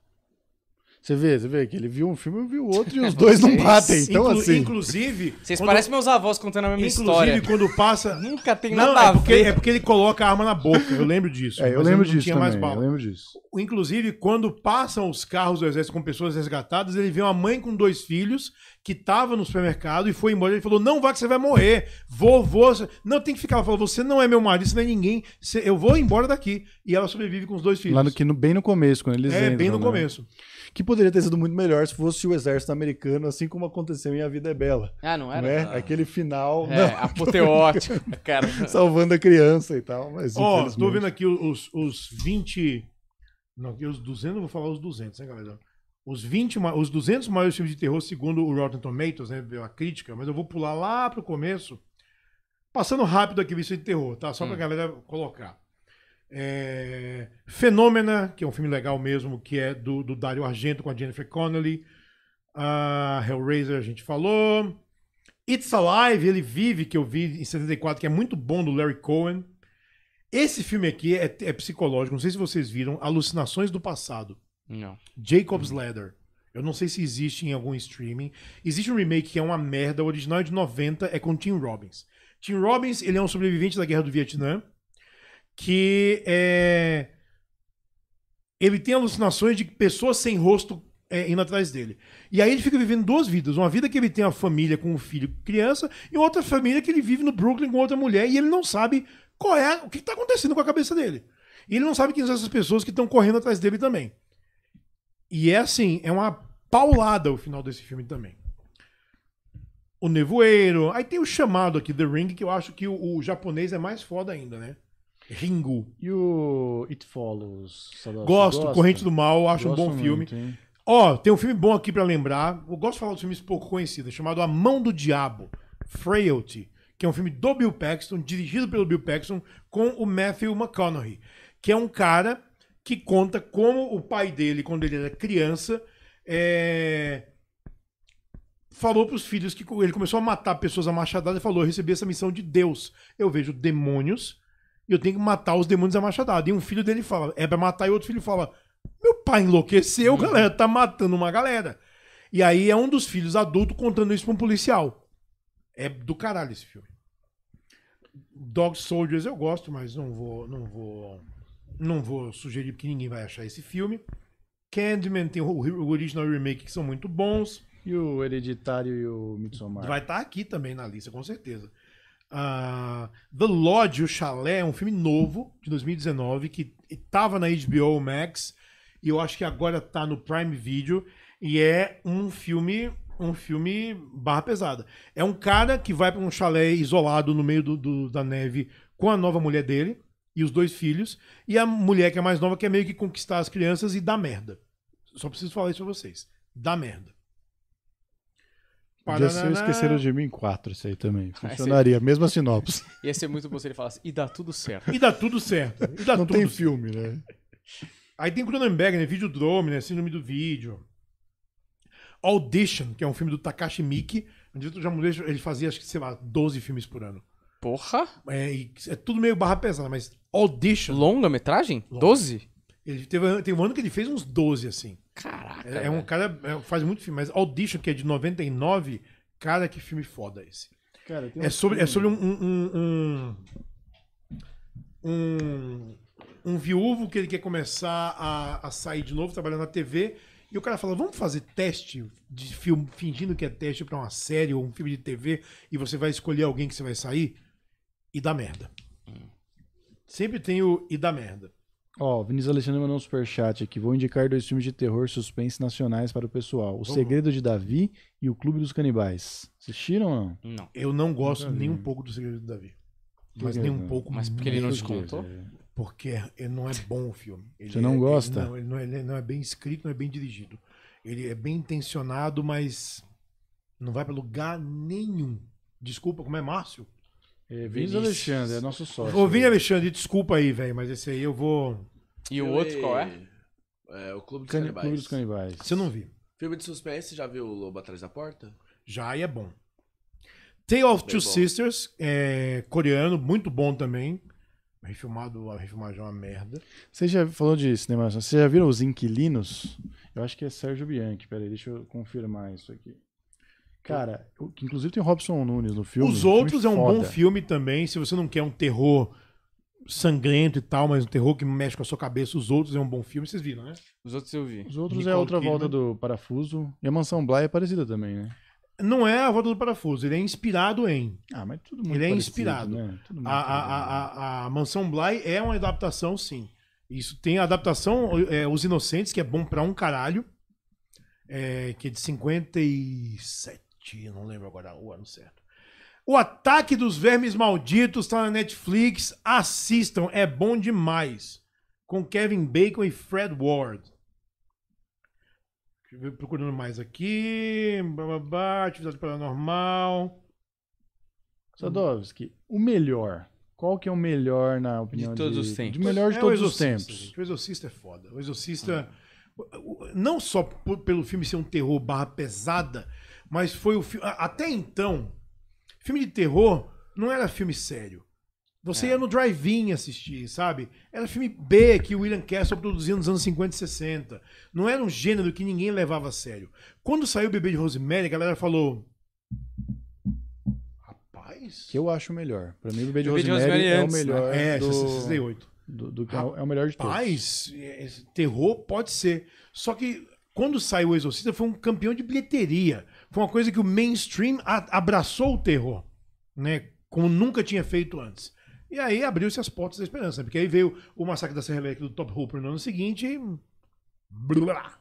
Você vê, você vê que ele viu um filme e viu outro e os dois não batem. Então, Inclu assim. Inclusive. Vocês quando... parecem meus avós contando a mesma inclusive, história. Inclusive, quando passa. Nunca tem nada é porque, é porque ele coloca a arma na boca. Eu lembro disso. É, eu lembro disso. Tinha também, mais bala. Eu lembro disso. Inclusive, quando passam os carros do exército com pessoas resgatadas, ele vê uma mãe com dois filhos que estava no supermercado e foi embora. Ele falou: Não vá que você vai morrer. Vou, vou. Não, tem que ficar. Ela falou: Você não é meu marido, você não é ninguém. Eu vou embora daqui. E ela sobrevive com os dois filhos. Lá no, que no, bem no começo, quando eles É, entram, bem no né? começo que poderia ter sido muito melhor se fosse o exército americano, assim como aconteceu em A Vida é Bela. Ah, não era? Não é? Não. Ah. Aquele final. É, não, apoteótico, cara. Salvando a criança e tal. Mas, Ó, tô vendo aqui os, os 20. Não, os 200, vou falar os 200, né, galera? Os, 20, os 200 maiores filmes de terror, segundo o Rotten Tomatoes, né? A crítica, mas eu vou pular lá pro começo. Passando rápido aqui, visto de terror, tá? Só hum. pra galera colocar. É, Fenômena, que é um filme legal mesmo, que é do, do Dario Argento com a Jennifer Connelly. Uh, Hellraiser, a gente falou. It's Alive, Ele Vive, que eu vi em 74, que é muito bom, do Larry Cohen. Esse filme aqui é, é psicológico, não sei se vocês viram. Alucinações do Passado. Não. Jacob's uhum. Ladder. Eu não sei se existe em algum streaming. Existe um remake que é uma merda, o original é de 90, é com Tim Robbins. Tim Robbins, ele é um sobrevivente da Guerra do Vietnã que é, ele tem alucinações de pessoas sem rosto é, indo atrás dele. E aí ele fica vivendo duas vidas. Uma vida que ele tem a família com um filho criança, e outra família que ele vive no Brooklyn com outra mulher, e ele não sabe qual é, o que está acontecendo com a cabeça dele. E ele não sabe quem são essas pessoas que estão correndo atrás dele também. E é assim, é uma paulada o final desse filme também. O Nevoeiro. Aí tem o chamado aqui, The Ring, que eu acho que o, o japonês é mais foda ainda, né? Ringu. E o It Follows? Gosto, gosta? Corrente do Mal, acho um bom muito, filme. Ó, tem um filme bom aqui para lembrar. Eu gosto de falar de filmes pouco conhecidos, chamado A Mão do Diabo, Frailty, que é um filme do Bill Paxton, dirigido pelo Bill Paxton, com o Matthew McConaughey, que é um cara que conta como o pai dele, quando ele era criança, é... falou para os filhos que ele começou a matar pessoas a machadada e falou: Eu recebi essa missão de Deus. Eu vejo demônios eu tenho que matar os demônios a machadada. E um filho dele fala, é pra matar, e outro filho fala, meu pai enlouqueceu, uhum. galera, tá matando uma galera. E aí é um dos filhos adulto contando isso pra um policial. É do caralho esse filme. Dog Soldiers eu gosto, mas não vou, não vou, não vou sugerir porque ninguém vai achar esse filme. Candyman tem o original remake que são muito bons. E o Hereditário e o Midsommar. Vai estar tá aqui também na lista, com certeza. Uh, The Lodge, o Chalé, é um filme novo, de 2019, que estava na HBO Max e eu acho que agora está no Prime Video. E é um filme um filme barra pesada. É um cara que vai para um chalé isolado no meio do, do, da neve com a nova mulher dele e os dois filhos. E a mulher que é mais nova quer meio que conquistar as crianças e dá merda. Só preciso falar isso pra vocês. Dá merda. Podia ser Esqueceram de Mim 4, isso aí também. É, Funcionaria, ser... mesma sinopse. Ia ser muito bom se ele falasse, e dá tudo certo. E dá tudo certo. E dá Não tudo tem certo. filme, né? Aí tem Cronenberg, né? Videodrome, né? Síndrome do vídeo. Audition, que é um filme do Takashi Miki. ele fazia, acho que, sei lá, 12 filmes por ano. Porra! É, é tudo meio barra pesada, mas Audition... Longa metragem? Longa. 12? Ele teve, tem um ano que ele fez uns 12, assim. Caraca. É, é um cara. É, faz muito filme, mas Audition, que é de 99, cara, que filme foda esse. Cara, é, sobre, é filme. é sobre um um, um. um, um, viúvo que ele quer começar a, a sair de novo, trabalhando na TV. E o cara fala: vamos fazer teste de filme, fingindo que é teste para uma série ou um filme de TV, e você vai escolher alguém que você vai sair? E dá merda. Hum. Sempre tem o e dá merda. Ó, oh, Vinícius Alexandre mandou um superchat aqui. Vou indicar dois filmes de terror suspense nacionais para o pessoal: O Segredo de Davi e O Clube dos Canibais. Assistiram ou não? Não. Eu não gosto nem um pouco do Segredo de Davi. Mas nem um pouco. Mas porque ele não te contou? É. Porque é, é, não é bom o filme. Ele Você não é, gosta? Ele não, ele não, é, ele não é bem escrito, não é bem dirigido. Ele é bem intencionado, mas não vai para lugar nenhum. Desculpa, como é Márcio? É, Vinícius Alexandre, é nosso sócio. Ô, Vini Alexandre, desculpa aí, velho, mas esse aí eu vou. E o outro qual é? É o Clube dos Cani... Canibais. Clube dos Canibais. Você não viu. Filme de suspense, já viu o Lobo Atrás da Porta? Já, e é bom. Tale of Bem Two bom. Sisters, é, coreano, muito bom também. Refilmado, a refilmagem é uma merda. Você já falou de cinema, você já viram Os Inquilinos? Eu acho que é Sérgio Bianchi, peraí, deixa eu confirmar isso aqui. Cara, inclusive tem Robson Nunes no filme. Os outros filme é um foda. bom filme também, se você não quer um terror sangrento e tal, mas um terror que mexe com a sua cabeça. Os outros é um bom filme, vocês viram, né? Os outros eu vi. Os outros Nicole é outra Kidman. volta do parafuso. E a Mansão Bly é parecida também, né? Não é a volta do parafuso, ele é inspirado em. Ah, mas tudo muito Ele é parecido, inspirado. Né? A, a, a, a, Mansão Bly é uma adaptação, sim. Isso tem a adaptação é, Os Inocentes, que é bom pra um caralho, é, que é de 57. Haiti, não lembro agora o ano certo. O Ataque dos Vermes Malditos está na Netflix. Assistam, é bom demais. Com Kevin Bacon e Fred Ward. Deixa eu ver, procurando mais aqui. Bababá, atividade paranormal. Sadovski, o melhor. Qual que é o melhor, na opinião de todos de, os tempos? De melhor de é todos os tempos. Gente. O Exorcista é foda. O Exorcista, ah. não só pelo filme ser um terror barra pesada, mas foi o filme. Até então, filme de terror não era filme sério. Você é. ia no drive-in assistir, sabe? Era filme B que o William Castle produzia nos anos 50 e 60. Não era um gênero que ninguém levava a sério. Quando saiu o Bebê de Rosemary, a galera falou: Rapaz. que eu acho melhor. Pra mim, o Bebê de, Bebê Rosemary, de Rosemary é antes, o melhor. Né? É, do, 68. Do, do, do é Rapaz, é o melhor de todos. Rapaz, é, é, terror pode ser. Só que quando saiu o Exorcista, foi um campeão de bilheteria foi uma coisa que o mainstream abraçou o terror, né? Como nunca tinha feito antes. E aí abriu-se as portas da esperança, porque aí veio o massacre da Serra Elétrica do Top Hooper no ano seguinte e. Blá.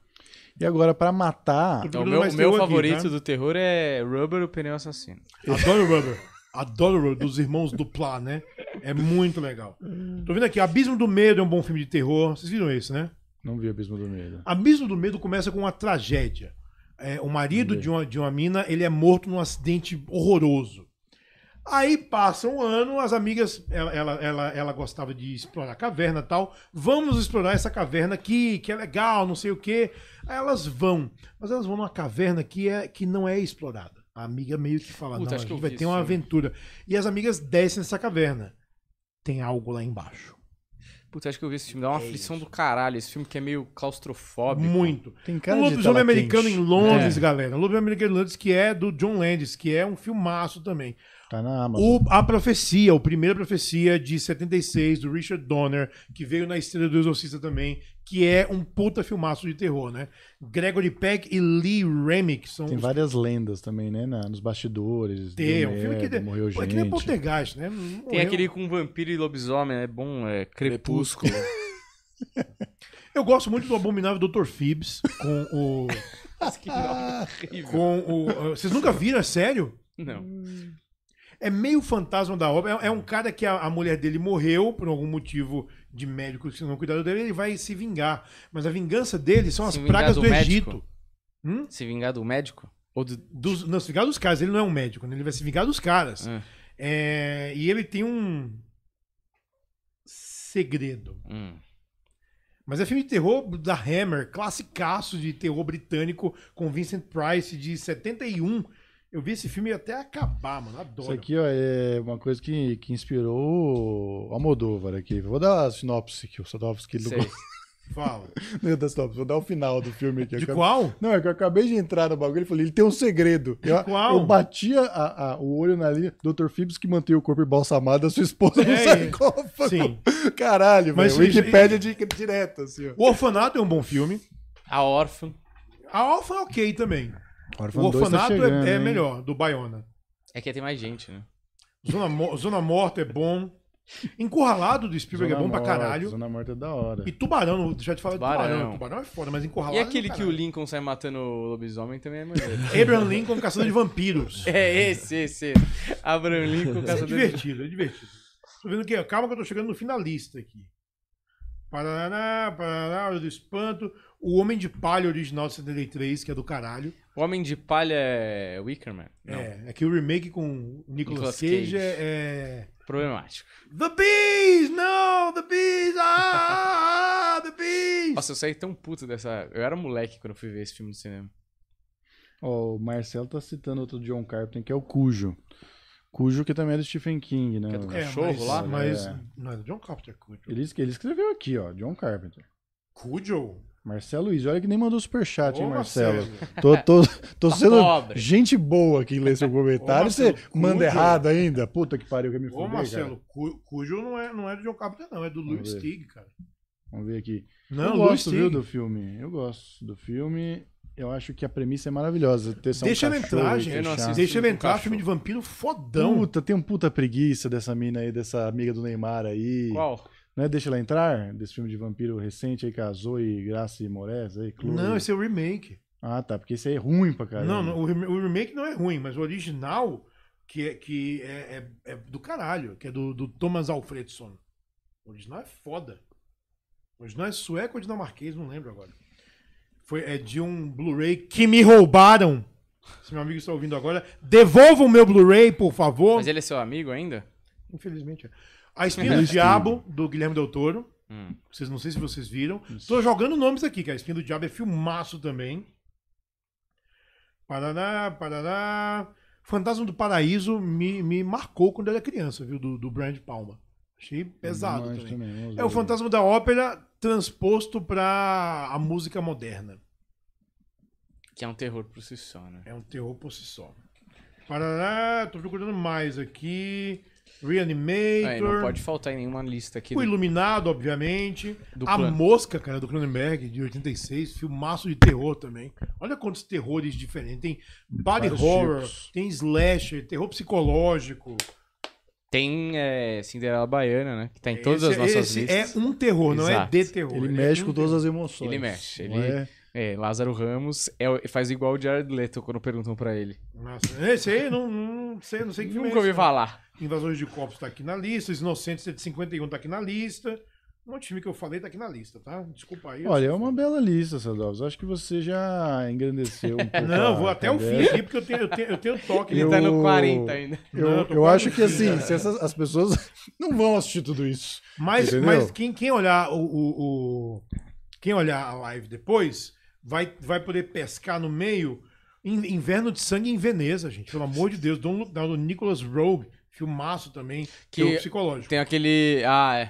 E agora, para matar. Então, o meu, o meu favorito aqui, tá? né? do terror é Rubber, o pneu assassino. Adoro Rubber. Adoro Rubber, dos irmãos Duplá, né? É muito legal. Tô vendo aqui, Abismo do Medo é um bom filme de terror. Vocês viram esse, né? Não vi Abismo do Medo. Abismo do Medo começa com uma tragédia é, o marido de uma, de uma mina, ele é morto num acidente horroroso. Aí passa um ano, as amigas, ela, ela, ela, ela gostava de explorar a caverna tal. Vamos explorar essa caverna aqui, que é legal, não sei o quê. Aí elas vão, mas elas vão numa caverna que, é, que não é explorada. A amiga meio que fala, Puta, não, a gente vai ter uma aventura. E as amigas descem nessa caverna. Tem algo lá embaixo. Putz, acho que eu vi esse filme. Dá uma é aflição isso. do caralho. Esse filme que é meio claustrofóbico. Muito. Tem cara o Lobisomem Americano quente. em Londres, é. galera. O Lobisomem Americano em Londres, que é do John Landis, que é um filmaço também. Tá na Amazon. O, a Profecia, o primeira Profecia de 76, do Richard Donner, que veio na estrela do Exorcista também, que é um puta filmaço de terror, né? Gregory Peck e Lee Remick são. Tem os... várias lendas também, né? Na, nos bastidores. Tem, é um filme que de... morreu é gente. É que nem Poltergeist, né? Morreu. Tem aquele com vampiro e lobisomem, é bom, é crepúsculo. Eu gosto muito do abominável Dr. Phoebs com o. que com o. Ah, vocês nunca viram, é sério? Não. Hum é meio fantasma da obra. É, é um cara que a, a, mulher dele morreu por algum motivo de médico que não cuidado dele, ele vai se vingar. Mas a vingança dele são se as pragas do, do Egito. Hum? Se vingar do médico? Ou do... Dos, não, se vingar dos caras. Ele não é um médico, né? ele vai se vingar dos caras. É. É, e ele tem um segredo. Hum. Mas é filme de terror da Hammer, classicaço de terror britânico com Vincent Price de 71 eu vi esse filme até acabar, mano. Adoro. Isso aqui ó, é uma coisa que, que inspirou o Almodóvar aqui. Vou dar a sinopse que o Sadovski ligou. Fala. da sinopse, vou dar o final do filme aqui. De acabei... qual? Não, é que eu acabei de entrar no bagulho e falei, ele tem um segredo. De eu, qual? Eu batia a, a, o olho na linha, Dr. Phipps que mantém o corpo embalsamado da sua esposa é, no sarcófago. Sim. Caralho, velho. Wikipédia de, direto, assim. Ó. O Orfanato é um bom filme. A Órfã. A Órfã é ok também. Orphan o tá Orfanato tá chegando, é, é melhor, do Baiona. É que tem mais gente, né? Zona, Zona Morta é bom. Encurralado do Spielberg Zona é bom morta, pra caralho. Zona Morta é da hora. E Tubarão, já te falei tubarão. tubarão. Tubarão é foda, mas Encurralado. E é aquele é que o Lincoln sai matando o lobisomem também é maneiro. Abraham Lincoln, caçando de vampiros. É esse, esse. Abraham Lincoln, é caçando de vampiros. É divertido, é divertido. Tô vendo que, calma que eu tô chegando no finalista aqui. Paraná, Paraná, do Espanto. O Homem de Palha original de 73, que é do caralho. O Homem de Palha é Wickerman? Não. É, é que o remake com o Nicolas, Nicolas Cage, Cage é... é Problemático. The Bees! Não! The Bees! Ah, ah! the Bees! Nossa, eu saí tão puto dessa... Eu era moleque quando fui ver esse filme no cinema. Oh, o Marcelo tá citando outro John Carpenter, que é o Cujo. Cujo que também é do Stephen King, né? Que é do cachorro é, mas, lá. Mas é... não é do John Carpenter, Cujo. Ele, ele escreveu aqui, ó, John Carpenter. Cujo? Marcelo Luiz, olha que nem mandou superchat, hein, Marcelo? Tô, tô, tô tá sendo pobre. gente boa que lê seu comentário. Ô, Marcelo, você cujo... manda errado ainda? Puta que pariu, que me fudei, Ô, Marcelo, cujo não é, não é do John Carpenter, não, é do Luiz Louis Stig, cara. Vamos ver aqui. Não, eu gosto, viu, do filme. Eu gosto do filme. Eu acho que a premissa é maravilhosa. Deixa, um ele entrar, gente, deixa a entrar, entrar, filme de vampiro fodão. Puta, tem um puta preguiça dessa mina aí, dessa amiga do Neymar aí. Qual? Não é Deixa Ela Entrar? Desse filme de vampiro recente aí, casou e Graça e Moraes aí, Chloe. Não, esse é o remake. Ah, tá, porque esse aí é ruim pra caralho. Não, não o, o remake não é ruim, mas o original, que é, que é, é, é do caralho, que é do, do Thomas Alfredson. O original é foda. O original é sueco ou dinamarquês, não lembro agora. Foi, é de um Blu-ray que me roubaram. Se meu amigo está ouvindo agora, devolva o meu Blu-ray, por favor. Mas ele é seu amigo ainda? Infelizmente é. A Espinha do Diabo, do Guilherme Del Toro. Hum. Vocês, não sei se vocês viram. estou jogando nomes aqui, que a Espinha do Diabo é filmaço também. Paraná, Paraná. Fantasma do Paraíso me, me marcou quando eu era criança, viu? Do, do Brand Palma. Achei pesado também. também. É o Fantasma da Ópera transposto para a música moderna. Que é um terror por si só, né? É um terror por si só. Paraná, tô procurando mais aqui. Reanimator. É, não pode faltar em nenhuma lista aqui. O do... Iluminado, obviamente. Do a plano. Mosca, cara, do Cronenberg, de 86. Filmaço de terror também. Olha quantos terrores diferentes. Tem body Vários horror, tipos. tem slasher, terror psicológico. Tem é, Cinderela Baiana, né? Que tá em todas é esse, as é nossas listas. É um terror, Exato. não é de terror. Ele, ele é mexe é um com todas as emoções. Ele mexe. Ele... É... É, Lázaro Ramos é, faz igual o Jared Leto quando perguntam pra ele. Nossa, esse aí não, não sei, não sei que Nunca ouvi falar. Invasores de Corpos tá aqui na lista, Os Inocentes é de 51 tá aqui na lista. Um monte de filme que eu falei tá aqui na lista, tá? Desculpa aí. Olha, é uma bela lista, Sadovs. Acho que você já engrandeceu um pouco. Não, vou até o fim aqui, porque eu tenho, eu tenho, eu tenho toque. Ele eu, né? tá no 40 ainda. Eu, não, eu, acho que assim, né? essas, as pessoas não vão assistir tudo isso. Mas, mas quem, quem olhar o, o, o, Quem olhar a live depois vai, vai poder pescar no meio. Inverno de sangue em Veneza, gente. Pelo amor de Deus, do, o Nicholas Rogue. Filmaço também. Que terror psicológico. Tem aquele. Ah, é.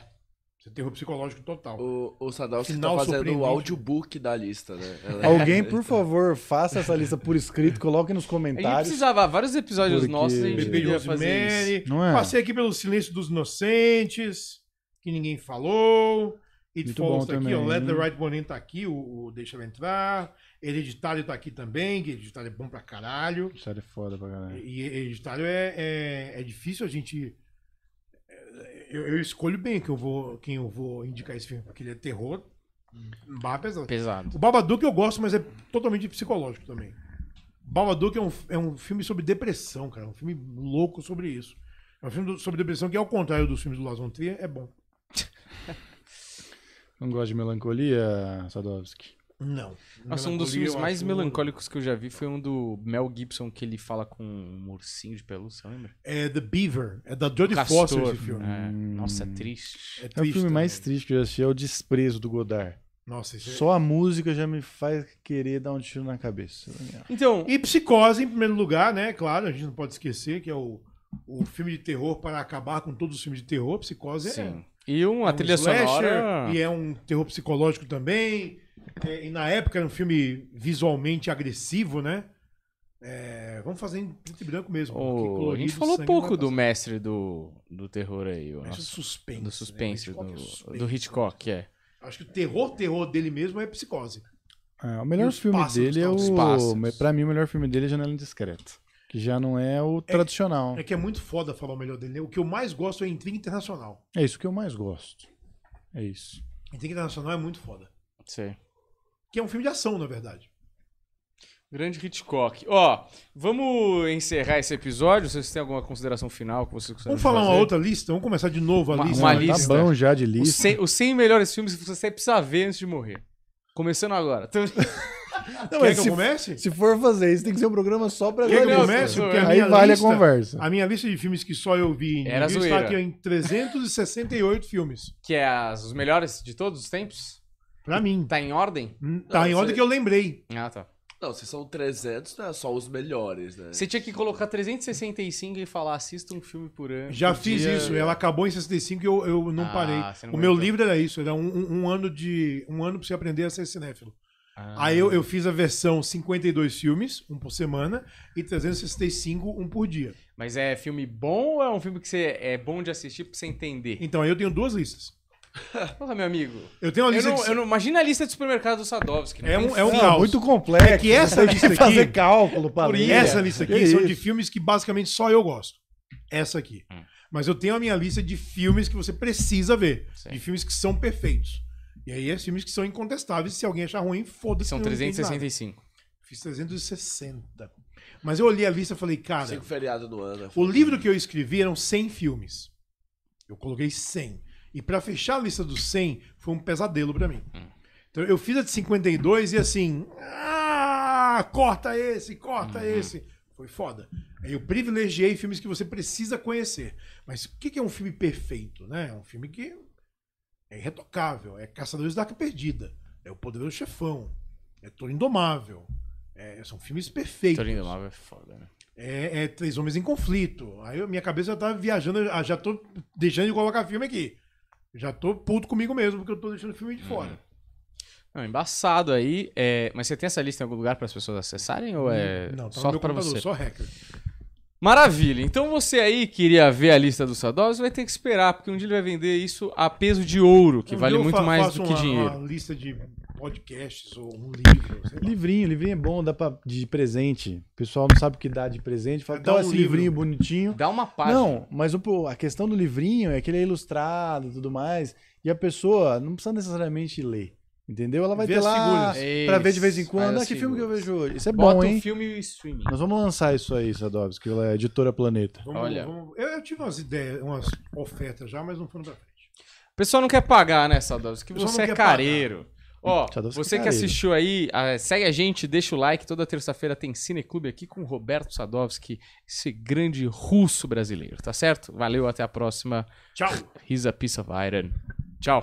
Você tem é terror psicológico total. O, o Sadal tá fazendo o audiobook da lista, né? É Alguém, por favor, faça essa lista por escrito, coloque nos comentários. A gente precisava, vários episódios porque... nossos a gente Bebê fazer Não é? Passei aqui pelo Silêncio dos Inocentes, que ninguém falou. It Muito Falls tá aqui, o Let the Right One In tá aqui, o, o Deixa Ela Entrar. Hereditário tá aqui também, que Hereditário é bom pra caralho. Hereditário é foda pra caralho. E Hereditário é, é, é difícil a gente. É, eu, eu, escolho bem quem eu, vou, quem eu vou indicar esse filme, porque ele é terror. Hum. Barra pesado. pesado. O Babadook eu gosto, mas é totalmente psicológico também. Babadook é um, é um filme sobre depressão, cara. É um filme louco sobre isso. É um filme do, sobre depressão que, ao contrário dos filmes do Las Trier, é bom. Não gosta de melancolia, Sadowski? Não. Nossa, um dos filmes mais acho... melancólicos que eu já vi foi um do Mel Gibson que ele fala com um ursinho de pelúcia, lembra? É The Beaver. É da Jodie Foster esse filme. É. Nossa, é triste. É, triste é o filme também. mais triste que eu já assisti, é O Desprezo do Godard. Nossa, isso é Só é... a música já me faz querer dar um tiro na cabeça. Então... E Psicose, em primeiro lugar, né? Claro, a gente não pode esquecer que é o, o filme de terror para acabar com todos os filmes de terror. Psicose é Sim. é... E uma é um trilha slasher, sonora... E é um terror psicológico também é, e na época era um filme visualmente agressivo, né? É, vamos fazer em preto e branco mesmo. Oh, colorido, a gente falou pouco do mestre do, do terror aí. O mestre suspense, do né? suspense, né? do, suspense, do, né? Hitchcock, é. Acho que o terror, terror dele mesmo é psicose. É, o melhor filme dele é o. Pra mim, o melhor filme dele é Janela Indiscreta. Que já não é o é tradicional. É, que é muito foda falar o melhor dele. Né? O que eu mais gosto é Intriga Internacional. É isso que eu mais gosto. É isso. Intriga Internacional é muito foda. Sim que é um filme de ação, na verdade. Grande Hitchcock. Ó, vamos encerrar esse episódio. Se vocês têm alguma consideração final que vocês Vamos falar fazer. uma outra lista? Vamos começar de novo a uma, lista. Uma tá lista. Tá bom já de lista. Os 100, os 100 melhores filmes que você precisa ver antes de morrer. Começando agora. Não, Quer que se, eu comece? Se for fazer isso, tem que ser um programa só pra Quer que eu comece? a minha Aí vale lista, a conversa. A minha lista de filmes que só eu vi em Era está aqui em 368 filmes. Que é as, os melhores de todos os tempos? Pra mim. Tá em ordem? Hum, tá Não, em ordem que eu lembrei. Ah, tá. Não, se são 300, não é só os melhores, né? Você tinha que colocar 365 e falar, assista um filme por ano. Já por fiz dia. isso. Ela acabou em 65 e eu, eu não Ah, parei. não o meu livro era isso. Era um, um- um ano de um ano pra você aprender a ser cinéfilo. Ah. Aí eu, eu fiz a versão 52 filmes, um por semana, e 365, um por dia. Mas é filme bom ou é um filme que você é bom de assistir pra você entender? Então, aí eu tenho duas listas. Porra, meu amigo. Eu tenho uma lista. Eu não, de... eu não, imagina a lista de supermercados do Sadovski. É um, é um caos. muito complexo. É que né? essa lista aqui. fazer cálculo, para Essa lista aqui é são de filmes que basicamente só eu gosto. Essa aqui. Hum. Mas eu tenho a minha lista de filmes que você precisa ver. Sim. De filmes que são perfeitos. E aí, é filmes que são incontestáveis. Se alguém achar ruim, foda-se. São 365. Fiz 360. Mas eu olhei a lista e falei, cara. Cinco feriados do ano. Né? O livro que eu escrevi eram 100 filmes. Eu coloquei 100. E para fechar a lista dos 100, foi um pesadelo para mim. Então eu fiz a de 52 e assim, ah, corta esse, corta uhum. esse. Foi foda. Eu privilegiei filmes que você precisa conhecer. Mas o que é um filme perfeito, né? É um filme que é irretocável, é Caçadores da Arca Perdida, é O Poderoso Chefão, é Toro Indomável. É, são filmes perfeitos. Toro Indomável é foda, né? É, é, Três Homens em Conflito. Aí minha cabeça já tá viajando, já tô deixando de colocar filme aqui. Já tô puto comigo mesmo, porque eu tô deixando o filme de fora. Uhum. Não, embaçado aí. É... Mas você tem essa lista em algum lugar para as pessoas acessarem? Ou é não, tá só para você? Só hacker. Maravilha. Então você aí queria ver a lista dos Sadovs, vai ter que esperar, porque um dia ele vai vender isso a peso de ouro, que um vale muito mais do que uma, dinheiro. Uma lista de podcasts ou um livro. Livrinho, livrinho é bom, dá pra, de presente. O pessoal não sabe o que dá de presente. Fala, é, dá um esse livro, livrinho bonitinho. Dá uma página. Não, mas o, a questão do livrinho é que ele é ilustrado e tudo mais. E a pessoa não precisa necessariamente ler. Entendeu? Ela vai Vê ter lá figuras. pra ver de vez em quando. Ah, que filme que eu vejo hoje. Isso é Bota bom, um hein? filme e streaming. Nós vamos lançar isso aí, Sadovski, ela é editora Planeta. Vamos, Olha. Vamos... Eu, eu, tive umas ideias, umas ofertas já, mas não foram pra frente. O pessoal não quer pagar, né, Sadovski? Que você é careiro. Pagar. Ó, você que né? assistiu aí, ah, segue a gente, deixa o like. Toda terça-feira tem Cineclube aqui com Roberto Sadovski, esse grande russo brasileiro, tá certo? Valeu, até a próxima. Tchau. He's a piece of iron. Tchau.